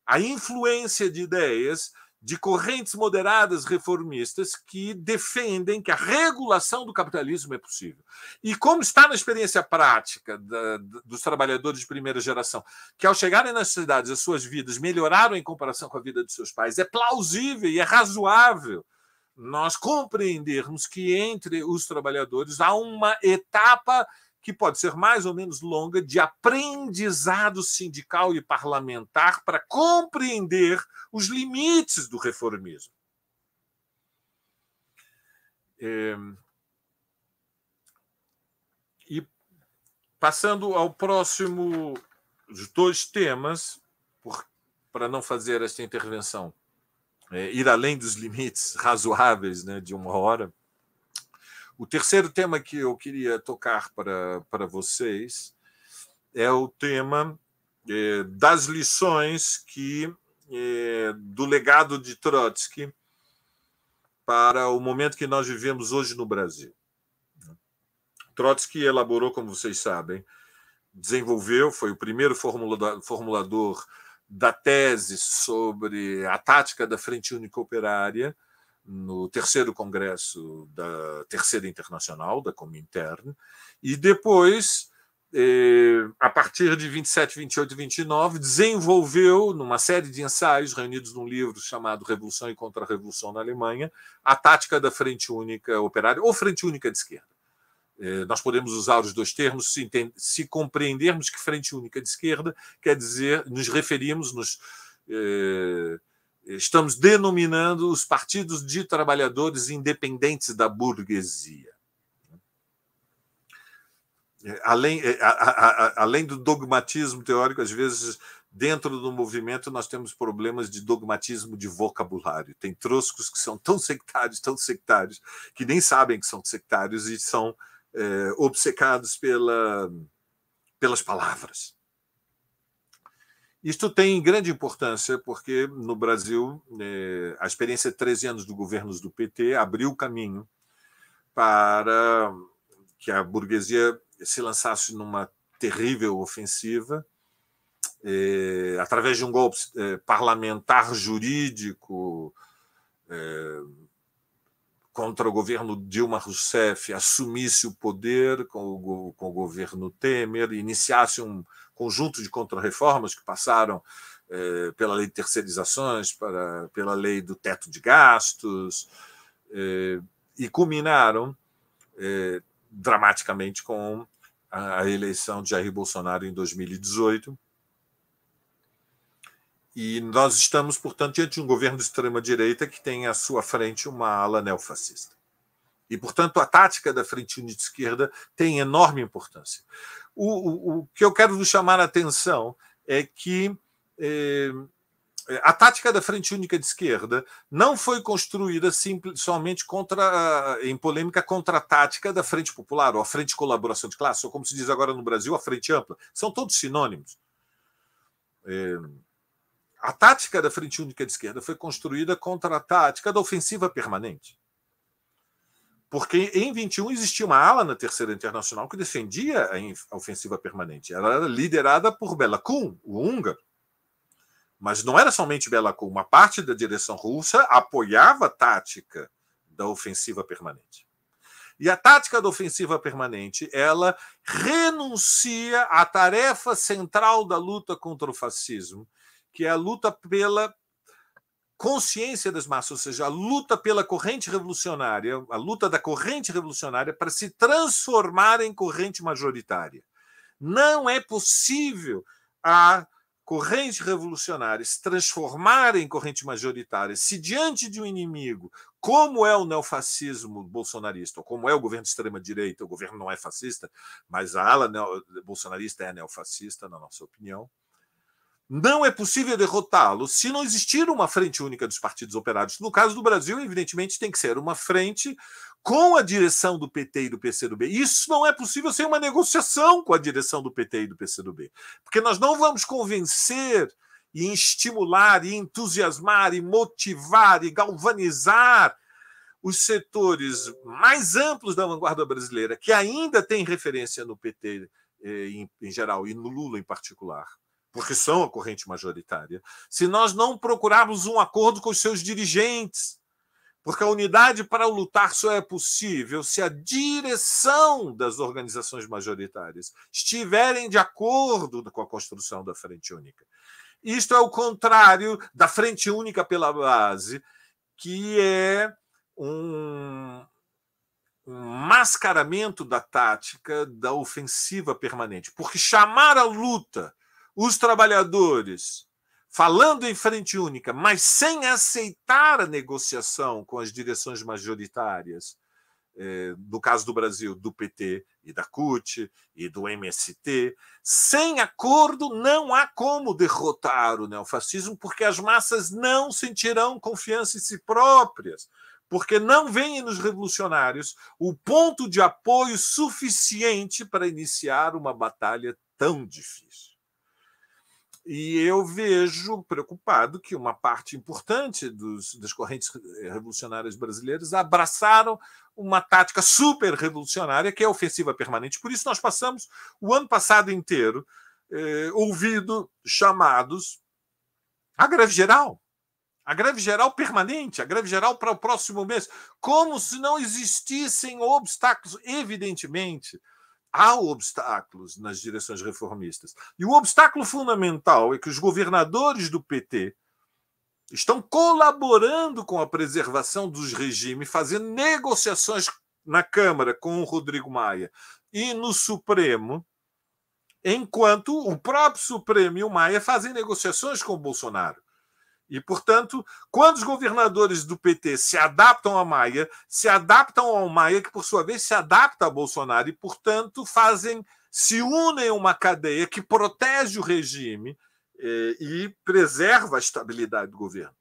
a influência de ideias de correntes moderadas reformistas que defendem que a regulação do capitalismo é possível. E como está na experiência prática da, dos trabalhadores de primeira geração, que ao chegarem nas cidades as suas vidas melhoraram em comparação com a vida de seus pais, é plausível e é razoável nós compreendermos que entre os trabalhadores há uma etapa que pode ser mais ou menos longa, de aprendizado sindical e parlamentar para compreender os limites do reformismo. É... E passando ao próximo, os dois temas, por... para não fazer esta intervenção, é, ir além dos limites razoáveis né, de uma hora o terceiro tema que eu queria tocar para, para vocês é o tema é, das lições que é, do legado de Trotsky para o momento que nós vivemos hoje no Brasil. Trotsky elaborou, como vocês sabem, desenvolveu, foi o primeiro formulador da tese sobre a tática da Frente Única Operária, no terceiro congresso da Terceira Internacional, da Comintern, e depois, eh, a partir de 27, 28 e 29, desenvolveu, numa série de ensaios reunidos num livro chamado Revolução e Contra-Revolução na Alemanha, a tática da frente única operária, ou frente única de esquerda. Eh, nós podemos usar os dois termos se, se compreendermos que frente única de esquerda quer dizer, nos referimos, nos. Eh, estamos denominando os partidos de trabalhadores independentes da burguesia. É, além, é, a, a, a, além do dogmatismo teórico, às vezes, dentro do movimento, nós temos problemas de dogmatismo de vocabulário. Tem troscos que são tão sectários, tão sectários, que nem sabem que são sectários e são é, obcecados pela, pelas palavras. Isto tem grande importância, porque no Brasil é, a experiência de 13 anos do governos do PT abriu o caminho para que a burguesia se lançasse numa terrível ofensiva é, através de um golpe é, parlamentar jurídico contra o governo Dilma Rousseff assumisse o poder com o, com o governo Temer, iniciasse um, conjunto de contrarreformas que passaram eh, pela lei de terceirizações, para, pela lei do teto de gastos, eh, e culminaram eh, dramaticamente com a, a eleição de Jair Bolsonaro em 2018. E nós estamos, portanto, diante de um governo de extrema-direita que tem à sua frente uma ala neofascista. E, portanto, a tática da frente unida esquerda tem enorme importância. O, o, o, que eu quero vos chamar a atenção é que eh, a tática da frente única de esquerda não foi construída simples, somente contra, em polêmica contra a tática da frente popular, ou a frente de colaboração de classe, ou como se diz agora no Brasil, a frente ampla. São todos sinônimos. Eh, a tática da frente única de esquerda foi construída contra a tática da ofensiva permanente. Porque em 21 existia uma ala na Terceira Internacional que defendia a ofensiva permanente. Ela era liderada por Bela o húngaro. Mas não era somente Bela uma parte da direção russa apoiava a tática da ofensiva permanente. E a tática da ofensiva permanente, ela renuncia à tarefa central da luta contra o fascismo, que é a luta pela consciência das massas, ou seja, a luta pela corrente revolucionária, a luta da corrente revolucionária para se transformar em corrente majoritária. Não é possível a corrente revolucionária se transformar em corrente majoritária se diante de um inimigo, como é o neofascismo bolsonarista, ou como é o governo de extrema-direita, o governo não é fascista, mas a ala bolsonarista é neofascista, na nossa opinião, não é possível derrotá-lo se não existir uma frente única dos partidos operários. No caso do Brasil, evidentemente, tem que ser uma frente com a direção do PT e do PCdoB. Isso não é possível sem uma negociação com a direção do PT e do PCdoB, porque nós não vamos convencer e estimular e entusiasmar e motivar e galvanizar os setores mais amplos da vanguarda brasileira, que ainda tem referência no PT eh, em, em geral e no Lula em particular, porque são a corrente majoritária, se nós não procurarmos um acordo com os seus dirigentes. Porque a unidade para lutar só é possível se a direção das organizações majoritárias estiverem de acordo com a construção da frente única. Isto é o contrário da frente única pela base, que é um, um mascaramento da tática da ofensiva permanente. Porque chamar a luta os trabalhadores falando em frente única, mas sem aceitar a negociação com as direções majoritárias, eh, no caso do Brasil, do PT e da CUT e do MST, sem acordo não há como derrotar o neofascismo, porque as massas não sentirão confiança em si próprias, porque não veem nos revolucionários o ponto de apoio suficiente para iniciar uma batalha tão difícil. E eu vejo preocupado que uma parte importante dos, das correntes eh, revolucionárias brasileiras abraçaram uma tática super revolucionária, que é a ofensiva permanente. Por isso, nós passamos o ano passado inteiro eh, ouvindo chamados à greve geral. A greve geral permanente, a greve geral para o próximo mês, como se não existissem obstáculos, evidentemente há obstáculos nas direções reformistas. E o obstáculo fundamental é que os governadores do PT estão colaborando com a preservação dos regimes, fazendo negociações na Câmara com o Rodrigo Maia e no Supremo, enquanto o próprio Supremo e o Maia fazem negociações com o Bolsonaro. E, portanto, quando os governadores do PT se adaptam a Maia, se adaptam ao Maia, que por sua vez se adapta a Bolsonaro, e, portanto, fazem, se unem a uma cadeia que protege o regime eh, e preserva a estabilidade do governo.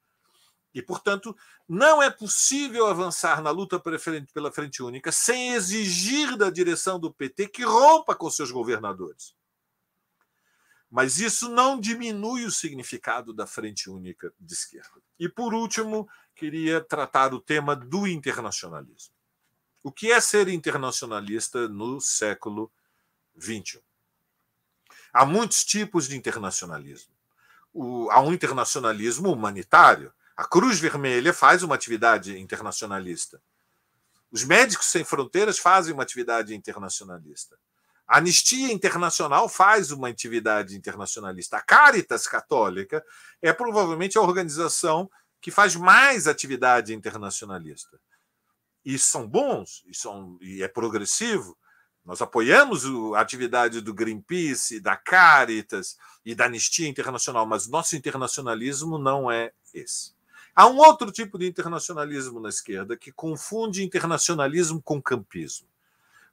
E, portanto, não é possível avançar na luta pela Frente Única sem exigir da direção do PT que rompa com seus governadores. Mas isso não diminui o significado da frente única de esquerda. E por último, queria tratar o tema do internacionalismo. O que é ser internacionalista no século XXI? Há muitos tipos de internacionalismo. O, há um internacionalismo humanitário. A Cruz Vermelha faz uma atividade internacionalista. Os Médicos Sem Fronteiras fazem uma atividade internacionalista. A Anistia Internacional faz uma atividade internacionalista. A Caritas Católica é provavelmente a organização que faz mais atividade internacionalista. E são bons, e, são, e é progressivo. Nós apoiamos a atividade do Greenpeace, da Caritas e da Anistia Internacional, mas nosso internacionalismo não é esse. Há um outro tipo de internacionalismo na esquerda que confunde internacionalismo com campismo,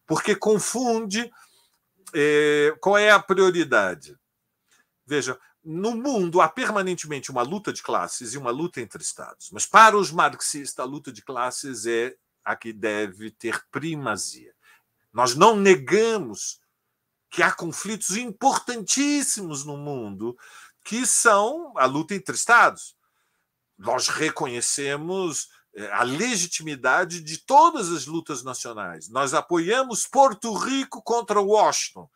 porque confunde é, qual é a prioridade? Veja, no mundo há permanentemente uma luta de classes e uma luta entre Estados, mas para os marxistas, a luta de classes é a que deve ter primazia. Nós não negamos que há conflitos importantíssimos no mundo que são a luta entre Estados. Nós reconhecemos a legitimidade de todas as lutas nacionais. Nós apoiamos Porto Rico contra Washington.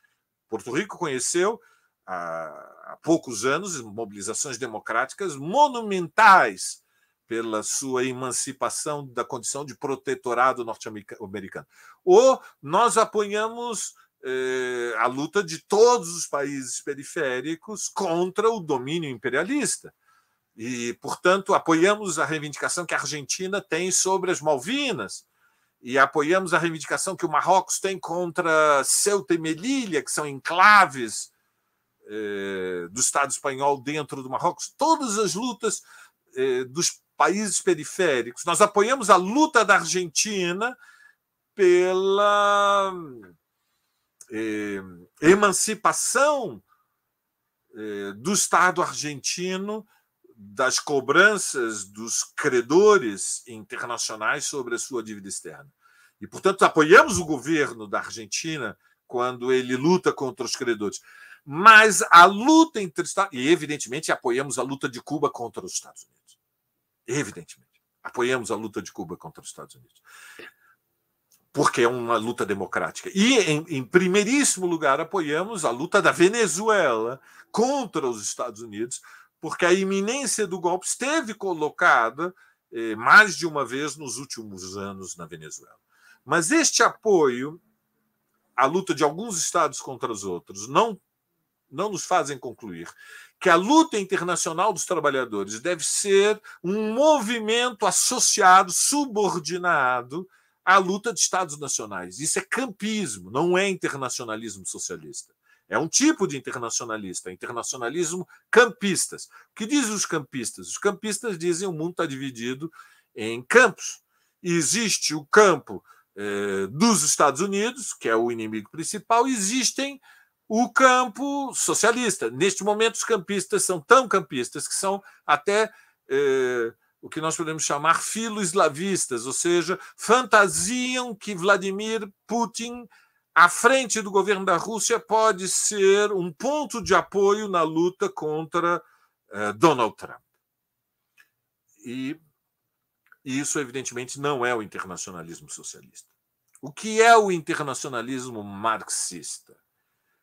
Porto Rico conheceu há, poucos anos mobilizações democráticas monumentais pela sua emancipação da condição de protetorado norte-americano. Ou nós apoiamos eh, a luta de todos os países periféricos contra o domínio imperialista. E, portanto, apoiamos a reivindicação que a Argentina tem sobre as Malvinas e apoiamos a reivindicação que o Marrocos tem contra Ceuta e Melilla, que são enclaves eh, do Estado espanhol dentro do Marrocos. Todas as lutas eh, dos países periféricos. Nós apoiamos a luta da Argentina pela eh, emancipação eh, do Estado argentino das cobranças dos credores internacionais sobre a sua dívida externa. E, portanto, apoiamos o governo da Argentina quando ele luta contra os credores. Mas a luta entre Estados e evidentemente apoiamos a luta de Cuba contra os Estados Unidos. Evidentemente, apoiamos a luta de Cuba contra os Estados Unidos. Porque é uma luta democrática. E, em, em primeiríssimo lugar, apoiamos a luta da Venezuela contra os Estados Unidos, porque a iminência do golpe esteve colocada eh, mais de uma vez nos últimos anos na Venezuela. Mas este apoio à luta de alguns estados contra os outros não, não nos fazem concluir que a luta internacional dos trabalhadores deve ser um movimento associado, subordinado à luta de estados nacionais. Isso é campismo, não é internacionalismo socialista. É um tipo de internacionalista, internacionalismo campistas. O que dizem os campistas? Os campistas dizem que o mundo está dividido em campos. E existe o campo eh, dos Estados Unidos, que é o inimigo principal, existem o campo socialista. Neste momento, os campistas são tão campistas que são até eh, o que nós podemos chamar filo-eslavistas, ou seja, fantasiam que Vladimir Putin a frente do governo da Rússia pode ser um ponto de apoio na luta contra eh, Donald Trump. E isso, evidentemente, não é o internacionalismo socialista. O que é o internacionalismo marxista?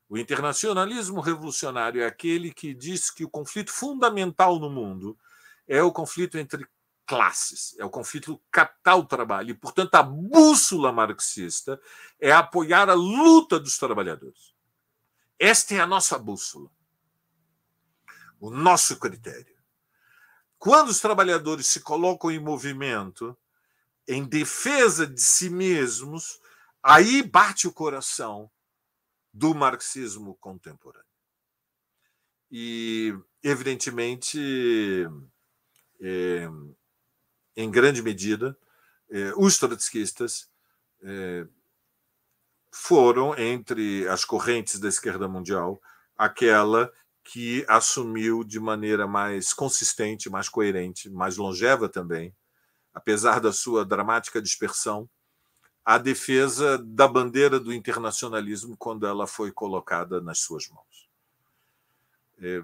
O internacionalismo revolucionário é aquele que diz que o conflito fundamental no mundo é o conflito entre classes, é o conflito capital-trabalho. E, portanto, a bússola marxista é apoiar a luta dos trabalhadores. Esta é a nossa bússola, o nosso critério. Quando os trabalhadores se colocam em movimento em defesa de si mesmos, aí bate o coração do marxismo contemporâneo. E, evidentemente, é, em grande medida, eh, os trotskistas eh, foram, entre as correntes da esquerda mundial, aquela que assumiu de maneira mais consistente, mais coerente, mais longeva também, apesar da sua dramática dispersão, a defesa da bandeira do internacionalismo quando ela foi colocada nas suas mãos. É,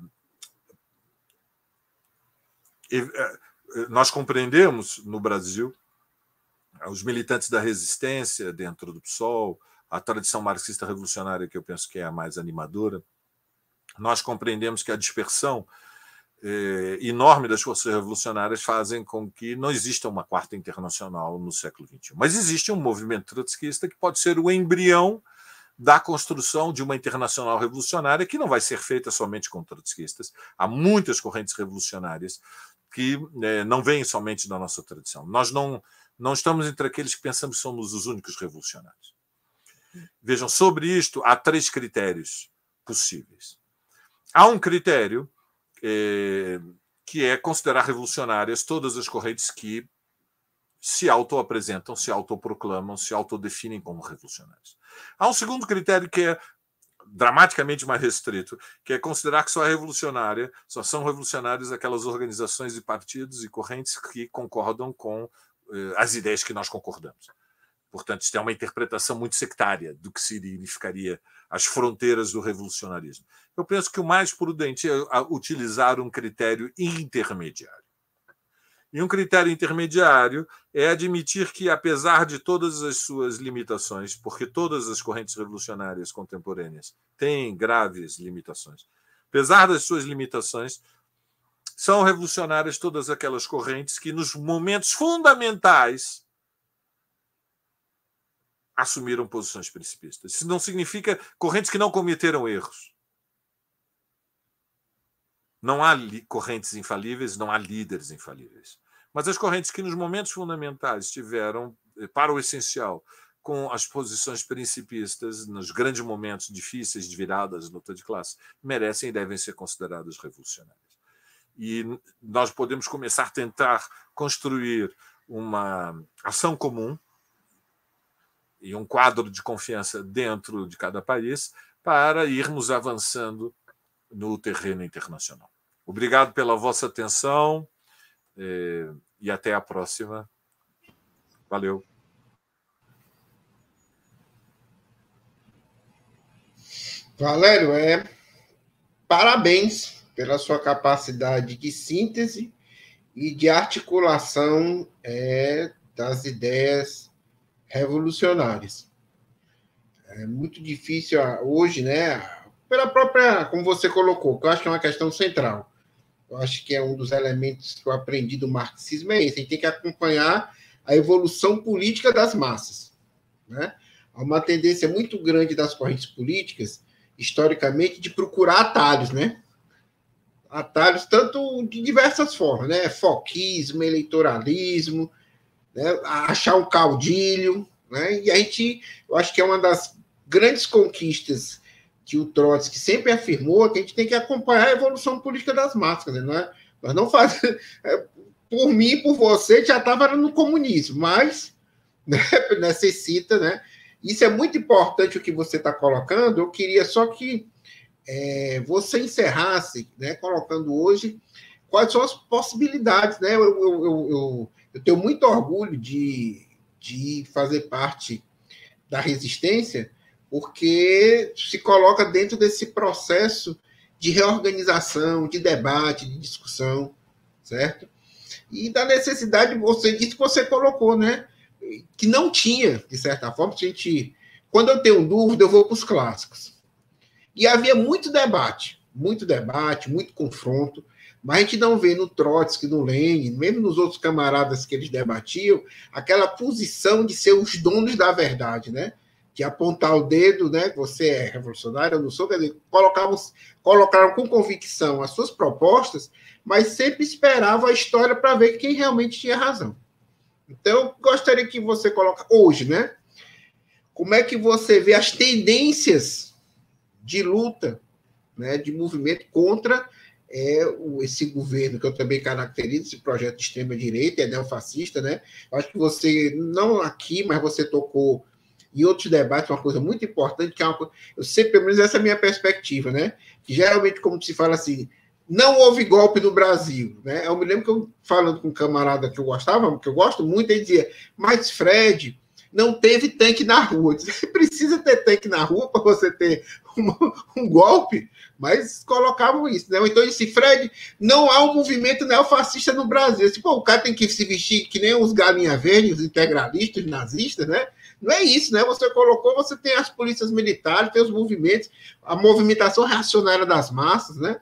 eh, nós compreendemos no Brasil eh, os militantes da resistência dentro do PSOL, a tradição marxista revolucionária, que eu penso que é a mais animadora, nós compreendemos que a dispersão eh, enorme das forças revolucionárias fazem com que não exista uma quarta internacional no século XXI. Mas existe um movimento trotskista que pode ser o embrião da construção de uma internacional revolucionária que não vai ser feita somente com trotskistas. Há muitas correntes revolucionárias que é, não vêm somente da nossa tradição. Nós não, não estamos entre aqueles que pensamos que somos os únicos revolucionários. Vejam, sobre isto há três critérios possíveis. Há um critério é, que é considerar revolucionárias todas as correntes que se autoapresentam, se autoproclamam, se autodefinem como revolucionários. Há um segundo critério que é dramaticamente mais restrito, que é considerar que só é revolucionária, só são revolucionárias aquelas organizações e partidos e correntes que concordam com eh, as ideias que nós concordamos. Portanto, isso é uma interpretação muito sectária do que significaria as fronteiras do revolucionarismo. Eu penso que o mais prudente é utilizar um critério intermediário. E um critério intermediário é admitir que, apesar de todas as suas limitações, porque todas as correntes revolucionárias contemporâneas têm graves limitações, apesar das suas limitações, são revolucionárias todas aquelas correntes que, nos momentos fundamentais, assumiram posições principistas. Isso não significa correntes que não cometeram erros. Não há correntes infalíveis, não há líderes infalíveis. Mas as correntes que nos momentos fundamentais tiveram eh, para o essencial com as posições principistas nos grandes momentos difíceis de viradas de luta de classe merecem e devem ser consideradas revolucionárias. E nós podemos começar a tentar construir uma ação comum e um quadro de confiança dentro de cada país para irmos avançando no terreno internacional. Obrigado pela vossa atenção. É, e até a próxima. Valeu. Valério, é parabéns pela sua capacidade de síntese e de articulação é, das ideias revolucionárias. É muito difícil ah, hoje, né? Pela própria, como você colocou, que eu acho que é uma questão central eu acho que é um dos elementos que eu aprendi do marxismo é esse. A gente tem que acompanhar a evolução política das massas, né? Há uma tendência muito grande das correntes políticas, historicamente, de procurar atalhos, né? Atalhos tanto de diversas formas, né? Foquismo, eleitoralismo, né? achar um caudilho, né? E a gente, eu acho que é uma das grandes conquistas que o Trotsky sempre afirmou que a gente tem que acompanhar a evolução política das máscaras, não é? Mas não faz. É, por mim, por você, já estava no comunismo, mas né, necessita, né? Isso é muito importante o que você está colocando. Eu queria só que é, você encerrasse, né, colocando hoje quais são as possibilidades, né? Eu, eu, eu, eu, tenho muito orgulho de, de fazer parte da resistência, porque se coloca dentro desse processo de reorganização, de debate, de discussão, certo? E da necessidade, você disse que você colocou, né? Que não tinha, de certa forma, a gente. Quando eu tenho dúvida, eu vou para os clássicos. E havia muito debate, muito debate, muito confronto, mas a gente não vê no Trotsky, no Lenin, mesmo nos outros camaradas que eles debatiam, aquela posição de ser os donos da verdade, né? de apontar o dedo, né? Você é revolucionário, eu não sou, quer dizer, colocaram, colocaram com convicção as suas propostas, mas sempre esperavam a história para ver quem realmente tinha razão. Então, gostaria que você coloque hoje, né? Como é que você vê as tendências de luta, né, de movimento contra é, o, esse governo que eu também caracterizo, esse projeto de extrema-direita, é neofascista, né? Acho que você, não aqui, mas você tocou e outros debates, uma coisa muito importante, que é uma coisa, eu sei, pelo menos essa é a minha perspectiva, né? Que geralmente, como se fala assim, não houve golpe no Brasil, né? Eu me lembro que eu, falando com um camarada que eu gostava, que eu gosto muito, ele dizia, mas Fred, não teve tanque na rua. Você precisa ter tanque na rua para você ter um golpe, mas colocavam isso, né? Então esse Fred, não há um movimento neofascista no Brasil. Pô, o cara tem que se vestir que nem os galinha verdes, os integralistas, os nazistas, né? Não é isso, né? Você colocou, você tem as polícias militares, tem os movimentos, a movimentação reacionária das massas, né?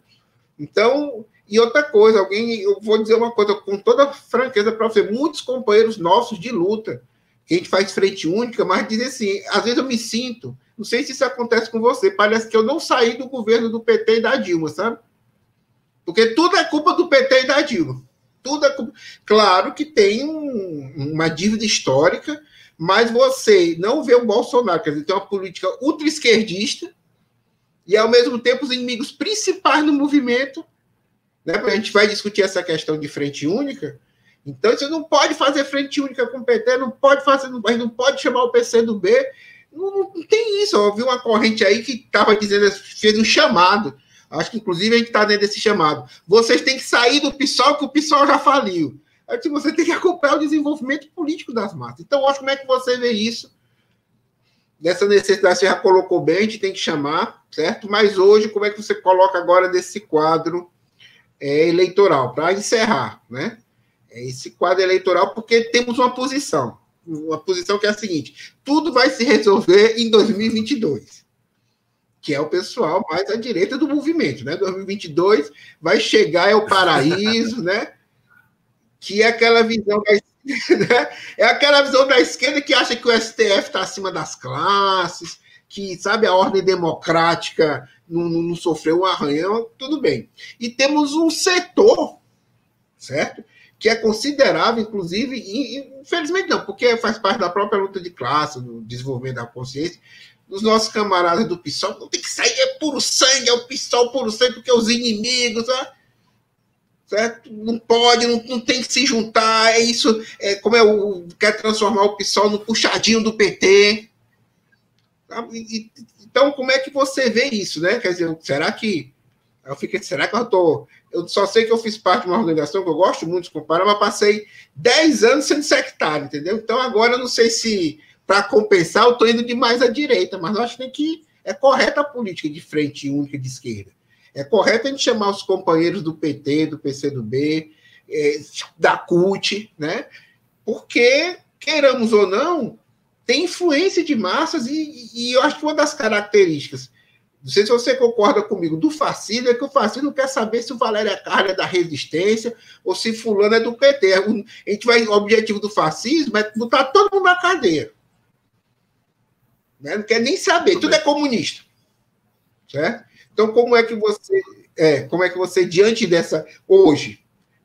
Então, e outra coisa, alguém, eu vou dizer uma coisa com toda franqueza para você, muitos companheiros nossos de luta, que a gente faz frente única, mas dizem assim, às vezes eu me sinto, não sei se isso acontece com você, parece que eu não saí do governo do PT e da Dilma, sabe? Porque tudo é culpa do PT e da Dilma. Tudo é culpa. Claro que tem um, uma dívida histórica, mas você não vê o Bolsonaro, quer dizer, tem uma política ultra-esquerdista e, ao mesmo tempo, os inimigos principais do movimento. Né? A gente vai discutir essa questão de frente única. Então, você não pode fazer frente única com o PT, não pode fazer, não pode chamar o PC do B. Não, não tem isso. Eu vi uma corrente aí que estava dizendo, fez um chamado. Acho que, inclusive, a gente está dentro desse chamado. Vocês têm que sair do PSOL, que o PSOL já faliu é que você tem que acompanhar o desenvolvimento político das massas. Então, hoje, como é que você vê isso? Dessa necessidade, você já colocou bem, a gente tem que chamar, certo? Mas hoje, como é que você coloca agora desse quadro é, eleitoral? Para encerrar, né? É, esse quadro eleitoral, porque temos uma posição, uma posição que é a seguinte: tudo vai se resolver em 2022, que é o pessoal mais à direita do movimento, né? 2022 vai chegar é o paraíso, né? que é aquela visão da esquerda, né? é aquela visão da esquerda que acha que o STF está acima das classes, que sabe a ordem democrática não, não, sofreu um arranhão, tudo bem. E temos um setor, certo? Que é considerável, inclusive, e, infelizmente não, porque faz parte da própria luta de classe, do desenvolvimento da consciência, dos nossos camaradas do PSOL, não tem que sair, é puro sangue, é o PSOL puro sangue, porque os inimigos. Sabe? Né? É, não pode, não, não, tem que se juntar, é isso, é, como é o quer transformar o PSOL no puxadinho do PT. Tá? E, então, como é que você vê isso, né? Quer dizer, será que eu fiquei, será que eu tô? Eu só sei que eu fiz parte de uma organização que eu gosto muito de comparar, mas passei 10 anos sendo sectário, entendeu? Então agora eu não sei se para compensar eu tô indo demais à direita, mas eu acho que é correta a política de frente única de esquerda. É correto a gente chamar os companheiros do PT, do PCdoB, é, da CUT, né? Porque, queiramos ou não, tem influência de massas e, e eu acho que uma das características, não sei se você concorda comigo, do fascismo é que o fascismo quer saber se o Valéria Carla é da resistência ou se fulano é do PT. É a gente vai, o objetivo do fascismo é botar todo mundo na cadeia. Né? Não quer nem saber, tudo é comunista. Certo? Então, como é que você, é, como é que você diante dessa hoje,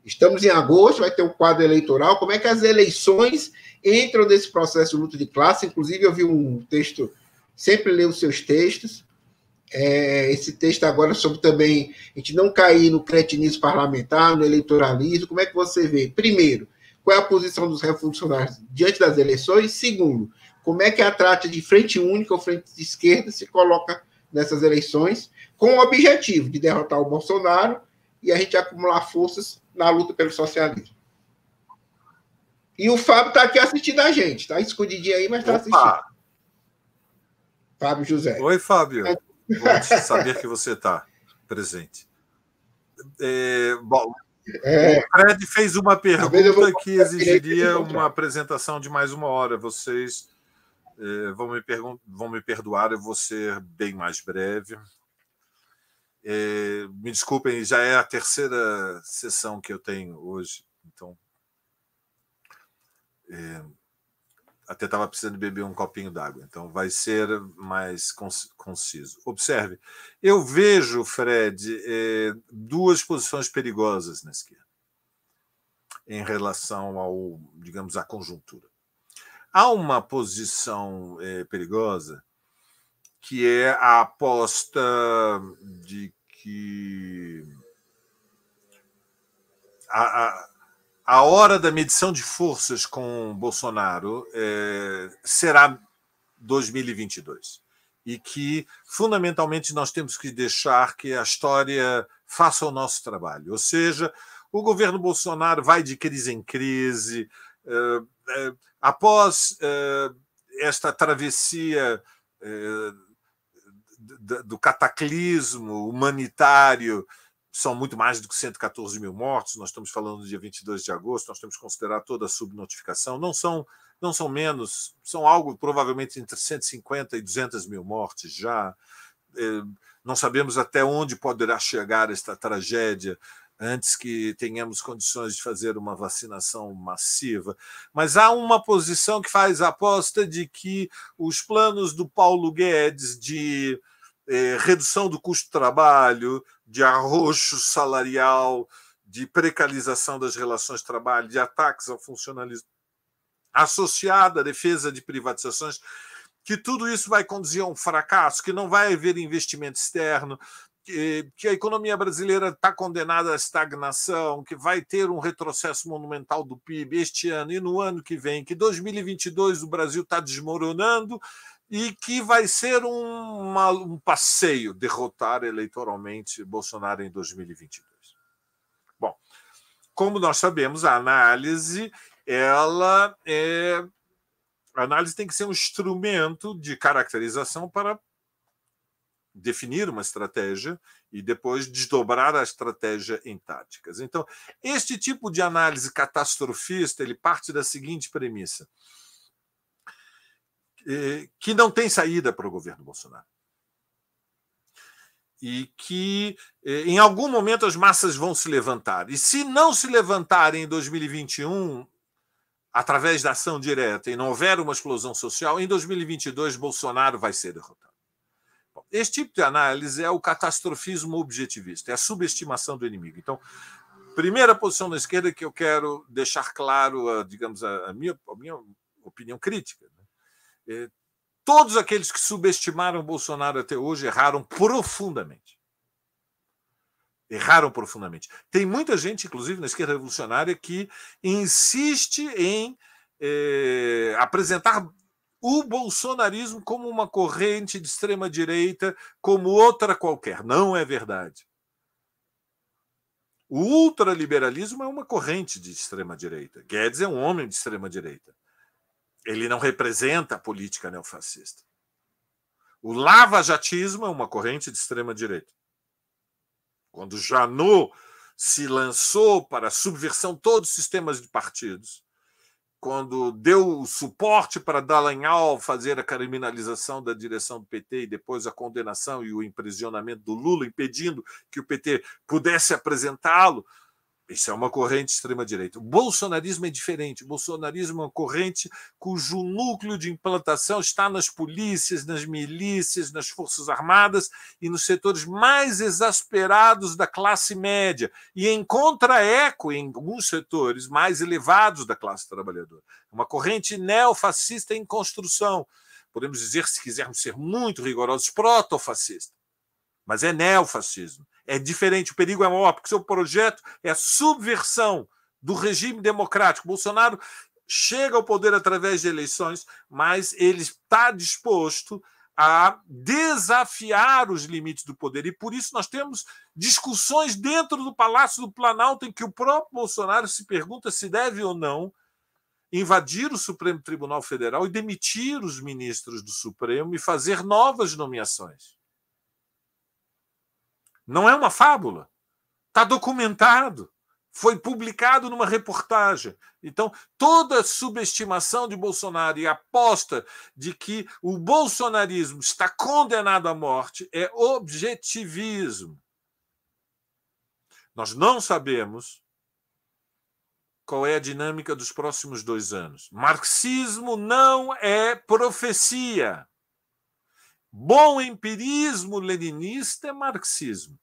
estamos em agosto, vai ter um quadro eleitoral, como é que as eleições entram nesse processo de luta de classe? Inclusive, eu vi um texto, sempre leio os seus textos. É, esse texto agora sobre também a gente não cair no cretinismo parlamentar, no eleitoralismo. Como é que você vê? Primeiro, qual é a posição dos refuncionários diante das eleições? Segundo, como é que a trata de frente única ou frente de esquerda se coloca nessas eleições, com o objetivo de derrotar o Bolsonaro e a gente acumular forças na luta pelo socialismo. E o Fábio está aqui assistindo a gente, tá escondidinho aí, mas está assistindo. Fábio José. Oi, Fábio. É. Bom saber que você está presente. É, bom, é. o Fred fez uma pergunta que exigiria uma apresentação de mais uma hora. Vocês é, vão, me vão me perdoar, eu vou ser bem mais breve. É, me desculpem, já é a terceira sessão que eu tenho hoje, então. É, até estava precisando beber um copinho d'água, então vai ser mais conciso. Observe, eu vejo, Fred, é, duas posições perigosas na esquerda em relação ao, digamos, à conjuntura. Há uma posição é, perigosa que é a aposta de que a, a, a hora da medição de forças com Bolsonaro é, será 2022 e que fundamentalmente nós temos que deixar que a história faça o nosso trabalho, ou seja, o governo Bolsonaro vai de crise em crise, eh, eh, após eh, esta travessia do cataclismo humanitário, são muito mais do que 114 mil mortos, nós estamos falando do dia 22 de agosto, nós temos que considerar toda a subnotificação, não são, não são menos, são algo provavelmente entre 150 e 200 mil mortes já, não sabemos até onde poderá chegar esta tragédia, antes que tenhamos condições de fazer uma vacinação massiva. Mas há uma posição que faz aposta de que os planos do Paulo Guedes de eh, redução do custo do trabalho, de arroxo salarial, de precarização das relações de trabalho, de ataques ao funcionalismo, associado à defesa de privatizações, que tudo isso vai conduzir a um fracasso, que não vai haver investimento externo, que, a economia brasileira está condenada à estagnação, que vai ter um retrocesso monumental do PIB este ano e no ano que vem, que 2022 o Brasil está desmoronando e que vai ser um, uma, um passeio derrotar eleitoralmente Bolsonaro em 2022. Bom, como nós sabemos, a análise ela é a análise tem que ser um instrumento de caracterização para definir uma estratégia e depois desdobrar a estratégia em táticas. Então, este tipo de análise catastrofista, ele parte da seguinte premissa: é, que não tem saída para o governo Bolsonaro. E que é, em algum momento as massas vão se levantar. E se não se levantarem em 2021, através da ação direta, e não houver uma explosão social, em 2022 Bolsonaro vai ser derrotado. Esse tipo de análise é o catastrofismo objetivista, é a subestimação do inimigo. Então, primeira posição da esquerda que eu quero deixar claro, digamos, a, minha, a minha opinião crítica. Né? É, todos aqueles que subestimaram Bolsonaro até hoje erraram profundamente. Erraram profundamente. Tem muita gente, inclusive na esquerda revolucionária, que insiste em é, apresentar o bolsonarismo como uma corrente de extrema-direita, como outra qualquer. Não é verdade. O ultraliberalismo é uma corrente de extrema-direita. Guedes é um homem de extrema-direita. Ele não representa a política neofascista. O lava-jatismo é uma corrente de extrema-direita. Quando Janot se lançou para a subversão de todos os sistemas de partidos, quando deu suporte para Dallagnol fazer a criminalização da direção do PT e depois a condenação e o imprisionamento do Lula, impedindo que o PT pudesse apresentá-lo, isso é uma corrente extrema-direita. O bolsonarismo é diferente. O bolsonarismo é uma corrente cujo núcleo de implantação está nas polícias, nas milícias, nas forças armadas e nos setores mais exasperados da classe média. E encontra eco em alguns setores mais elevados da classe trabalhadora. É uma corrente neofascista em construção. Podemos dizer, se quisermos ser muito rigorosos, proto-fascista. Mas é neofascismo é diferente, o perigo é maior, porque seu projeto é a subversão do regime democrático. Bolsonaro chega ao poder através de eleições, mas ele está disposto a desafiar os limites do poder. E por isso nós temos discussões dentro do Palácio do Planalto em que o próprio Bolsonaro se pergunta se deve ou não invadir o Supremo Tribunal Federal e demitir os ministros do Supremo e fazer novas nomeações. Não é uma fábula. Está documentado. Foi publicado numa reportagem. Então, toda subestimação de Bolsonaro e aposta de que o bolsonarismo está condenado à morte é objetivismo. Nós não sabemos qual é a dinâmica dos próximos dois anos. Marxismo não é profecia. Bom empirismo leninista é marxismo.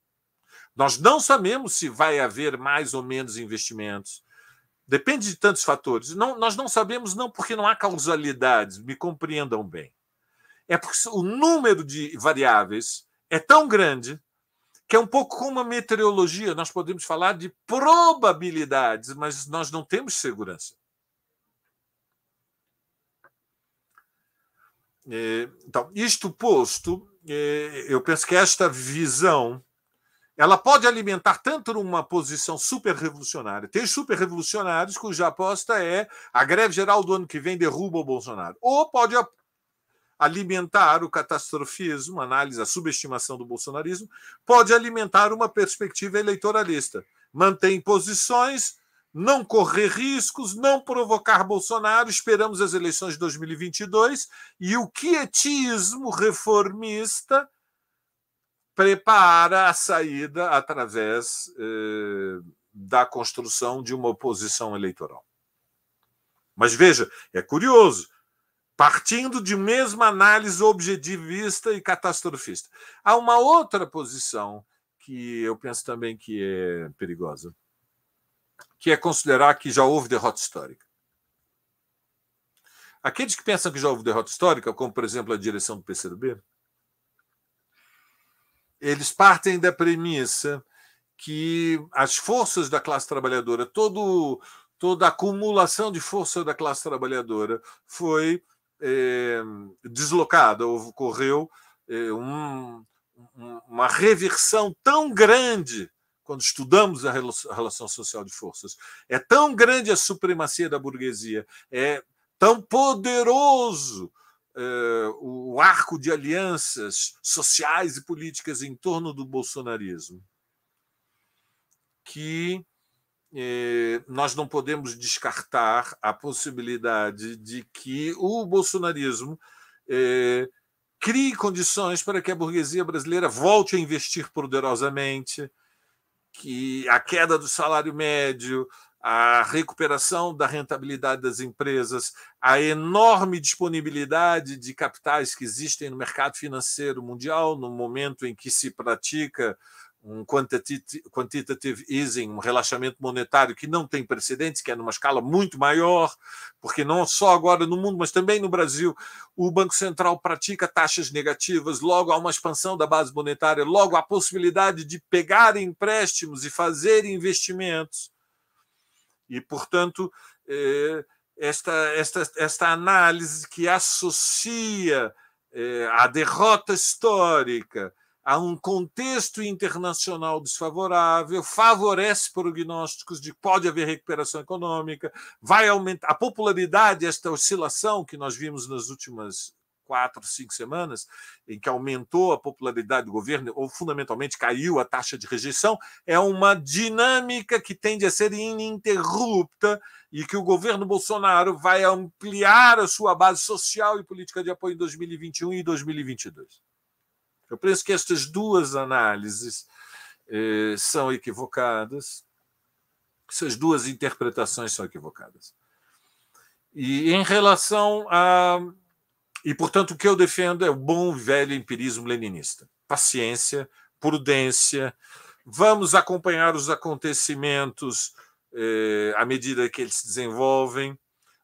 Nós não sabemos se vai haver mais ou menos investimentos. Depende de tantos fatores. Não, nós não sabemos, não porque não há causalidades, me compreendam bem. É porque o número de variáveis é tão grande que é um pouco como a meteorologia. Nós podemos falar de probabilidades, mas nós não temos segurança. Eh, então, isto posto, eh, eu penso que esta visão ela pode alimentar tanto numa posição super revolucionária. Tem super revolucionários cuja aposta é a greve geral do ano que vem derruba o Bolsonaro. Ou pode alimentar o catastrofismo, análise, a subestimação do bolsonarismo, pode alimentar uma perspectiva eleitoralista. Mantém posições, não correr riscos, não provocar Bolsonaro. Esperamos as eleições de 2022 e o quietismo reformista prepara a saída através eh, da construção de uma oposição eleitoral. Mas veja, é curioso, partindo de mesma análise objetivista e catastrofista, há uma outra posição que eu penso também que é perigosa que é considerar que já houve derrota histórica. Aqueles que pensam que já houve derrota histórica, como por exemplo a direção do PCdoB, eles partem da premissa que as forças da classe trabalhadora, todo, toda a acumulação de força da classe trabalhadora foi é, deslocada, ocorreu é, um, uma reversão tão grande quando estudamos a relação social de forças. É tão grande a supremacia da burguesia, é tão poderoso é, o arco de alianças sociais e políticas em torno do bolsonarismo que é, nós não podemos descartar a possibilidade de que o bolsonarismo é, crie condições para que a burguesia brasileira volte a investir poderosamente, que a queda do salário médio, a recuperação da rentabilidade das empresas, a enorme disponibilidade de capitais que existem no mercado financeiro mundial, no momento em que se pratica um quantitative easing, um relaxamento monetário que não tem precedentes, que é numa escala muito maior, porque não só agora no mundo, mas também no Brasil, o Banco Central pratica taxas negativas, logo há uma expansão da base monetária, logo há a possibilidade de pegar empréstimos e fazer investimentos. E, portanto, eh, esta, esta, esta análise que associa a eh, derrota histórica a um contexto internacional desfavorável, favorece prognósticos de que pode haver recuperação econômica, vai aumentar a popularidade, esta oscilação que nós vimos nas últimas quatro, cinco semanas, em que aumentou a popularidade do governo, ou fundamentalmente caiu a taxa de rejeição, é uma dinâmica que tende a ser ininterrupta e que o governo Bolsonaro vai ampliar a sua base social e política de apoio em 2021 e 2022. Eu penso que estas duas análises eh, são equivocadas, essas duas interpretações são equivocadas. E em relação a. E, portanto, o que eu defendo é o bom velho empirismo leninista. Paciência, prudência, vamos acompanhar os acontecimentos eh, à medida que eles se desenvolvem.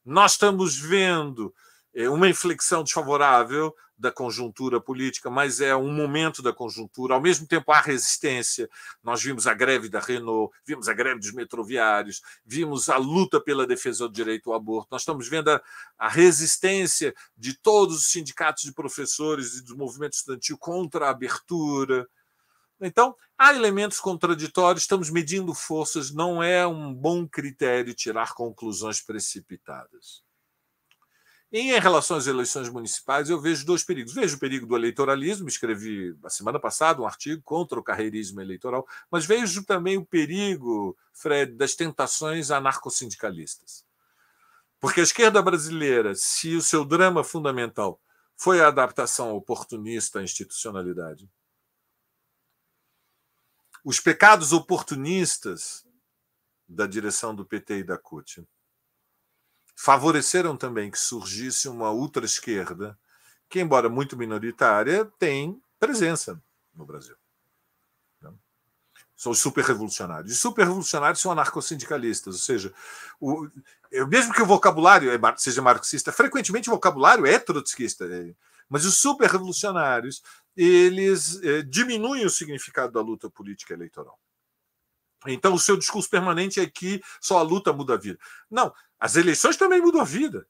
Nós estamos vendo eh, uma inflexão desfavorável, da conjuntura política, mas é um momento da conjuntura. Ao mesmo tempo, há resistência. Nós vimos a greve da Renault, vimos a greve dos metroviários, vimos a luta pela defesa do direito ao aborto. Nós estamos vendo a, a resistência de todos os sindicatos de professores e do movimento estudantil contra a abertura. Então, há elementos contraditórios, estamos medindo forças, não é um bom critério tirar conclusões precipitadas. Em relação às eleições municipais, eu vejo dois perigos. Vejo o perigo do eleitoralismo, escrevi a semana passada um artigo contra o carreirismo eleitoral, mas vejo também o perigo, Fred, das tentações anarcossindicalistas. Porque a esquerda brasileira, se o seu drama fundamental foi a adaptação oportunista à institucionalidade, os pecados oportunistas da direção do PT e da CUT favoreceram também que surgisse uma ultra-esquerda, que, embora muito minoritária, tem presença no Brasil. Né? são os super-revolucionários. Os super-revolucionários são anarcossindicalistas, ou seja, o, mesmo que o vocabulário é seja marxista, frequentemente o vocabulário é trotskista, é, mas os super-revolucionários eles eh, diminuem o significado da luta política eleitoral. Então, o seu discurso permanente é que só a luta muda a vida. Não, as eleições também mudam a vida.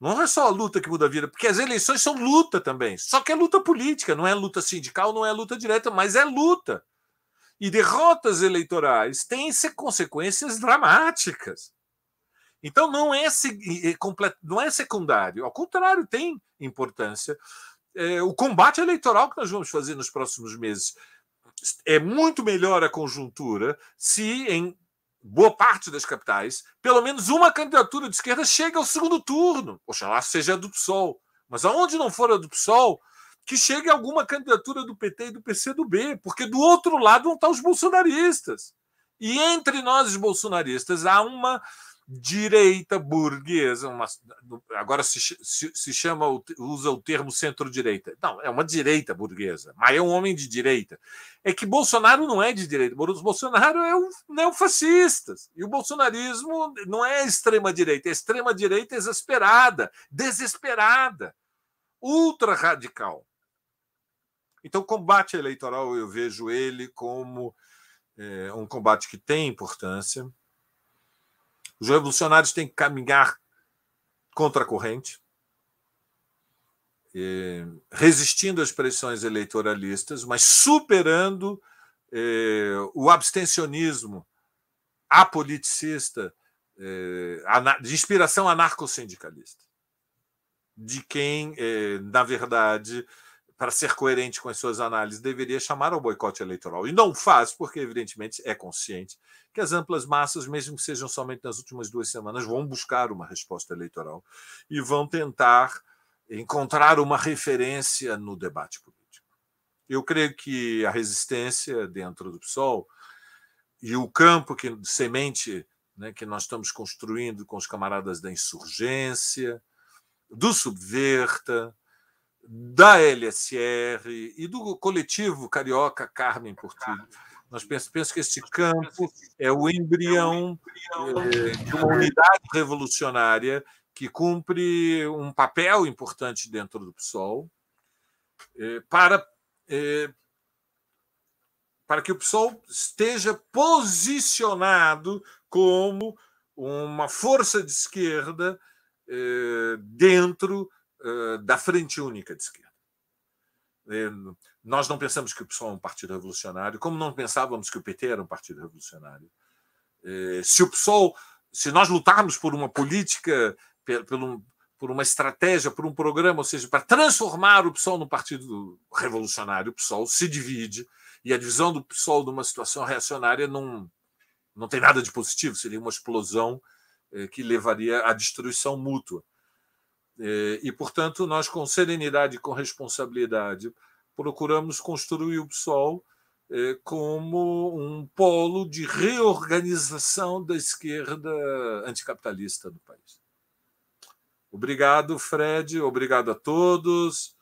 Não é só a luta que muda a vida, porque as eleições são luta também. Só que é luta política, não é luta sindical, não é luta direta, mas é luta. E derrotas eleitorais têm consequências dramáticas. Então não é, é não é secundário, ao contrário, tem importância. É, o combate eleitoral que nós vamos fazer nos próximos meses é muito melhor a conjuntura se em boa parte das capitais, pelo menos uma candidatura de esquerda chega ao segundo turno. Oxalá seja a do PSOL. Mas aonde não for a do PSOL, que chegue alguma candidatura do PT e do PCdoB, porque do outro lado vão estar os bolsonaristas. E entre nós, os bolsonaristas, há uma direita burguesa, uma, agora se, se, se, chama, usa o termo centro-direita. Não, é uma direita burguesa, mas é um homem de direita. É que Bolsonaro não é de direita, Bolsonaro é um neofascista. E o bolsonarismo não é extrema-direita, é extrema-direita exasperada, desesperada, ultra-radical. Então, combate eleitoral, eu vejo ele como é, um combate que tem importância, os revolucionários têm que caminhar contra a corrente, eh, resistindo às pressões eleitoralistas, mas superando eh, o abstencionismo apoliticista, eh, de inspiração anarcosindicalista, de quem, na verdade, para ser coerente com as suas análises, deveria chamar ao boicote eleitoral. E não faz, porque, evidentemente, é consciente que as amplas massas, mesmo que sejam somente nas últimas duas semanas, vão buscar uma resposta eleitoral e vão tentar encontrar uma referência no debate político. Eu creio que a resistência dentro do PSOL e o campo que semente né, que nós estamos construindo com os camaradas da insurgência, do subverta, da LSR e do coletivo carioca Carmen Portillo, Nós pensamos que este campo é o embrião eh, de uma unidade revolucionária que cumpre um papel importante dentro do PSOL eh, para, eh, para que o PSOL esteja posicionado como uma força de esquerda dentro eh, da frente única de esquerda. nós não pensamos que o PSOL é um partido revolucionário, como não pensávamos que o PT era um partido revolucionário. Eh, se o PSOL, se nós lutarmos por uma política, por, por, uma estratégia, por um programa, ou seja, para transformar o PSOL num partido revolucionário, o PSOL se divide, e a divisão do PSOL de uma situação reacionária não, não tem nada de positivo, seria uma explosão eh, que levaria à destruição mútua. Eh, e, portanto, nós, com serenidade e com responsabilidade, procuramos construir o PSOL eh, como um polo de reorganização da esquerda anticapitalista do país. Obrigado, Fred, obrigado a todos,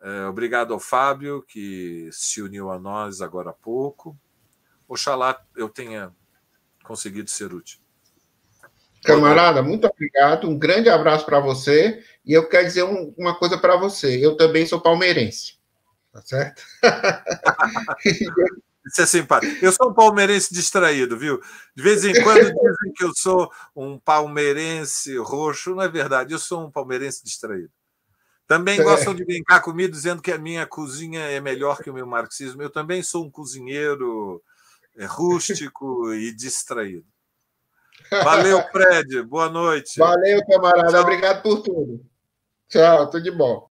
eh, obrigado ao Fábio, que se uniu a nós agora há pouco. Oxalá eu tenha conseguido ser útil. Camarada, muito obrigado. Um grande abraço para você. E eu quero dizer um, uma coisa para você. Eu também sou palmeirense. Tá certo? Isso é simpático. Eu sou um palmeirense distraído, viu? De vez em quando dizem que eu sou um palmeirense roxo. Não é verdade. Eu sou um palmeirense distraído. Também é. gostam de brincar comigo dizendo que a minha cozinha é melhor que o meu marxismo. Eu também sou um cozinheiro é, rústico e distraído. Valeu, Fred. Boa noite. Valeu, camarada. Tchau. Obrigado por tudo. Tchau, tudo de bom.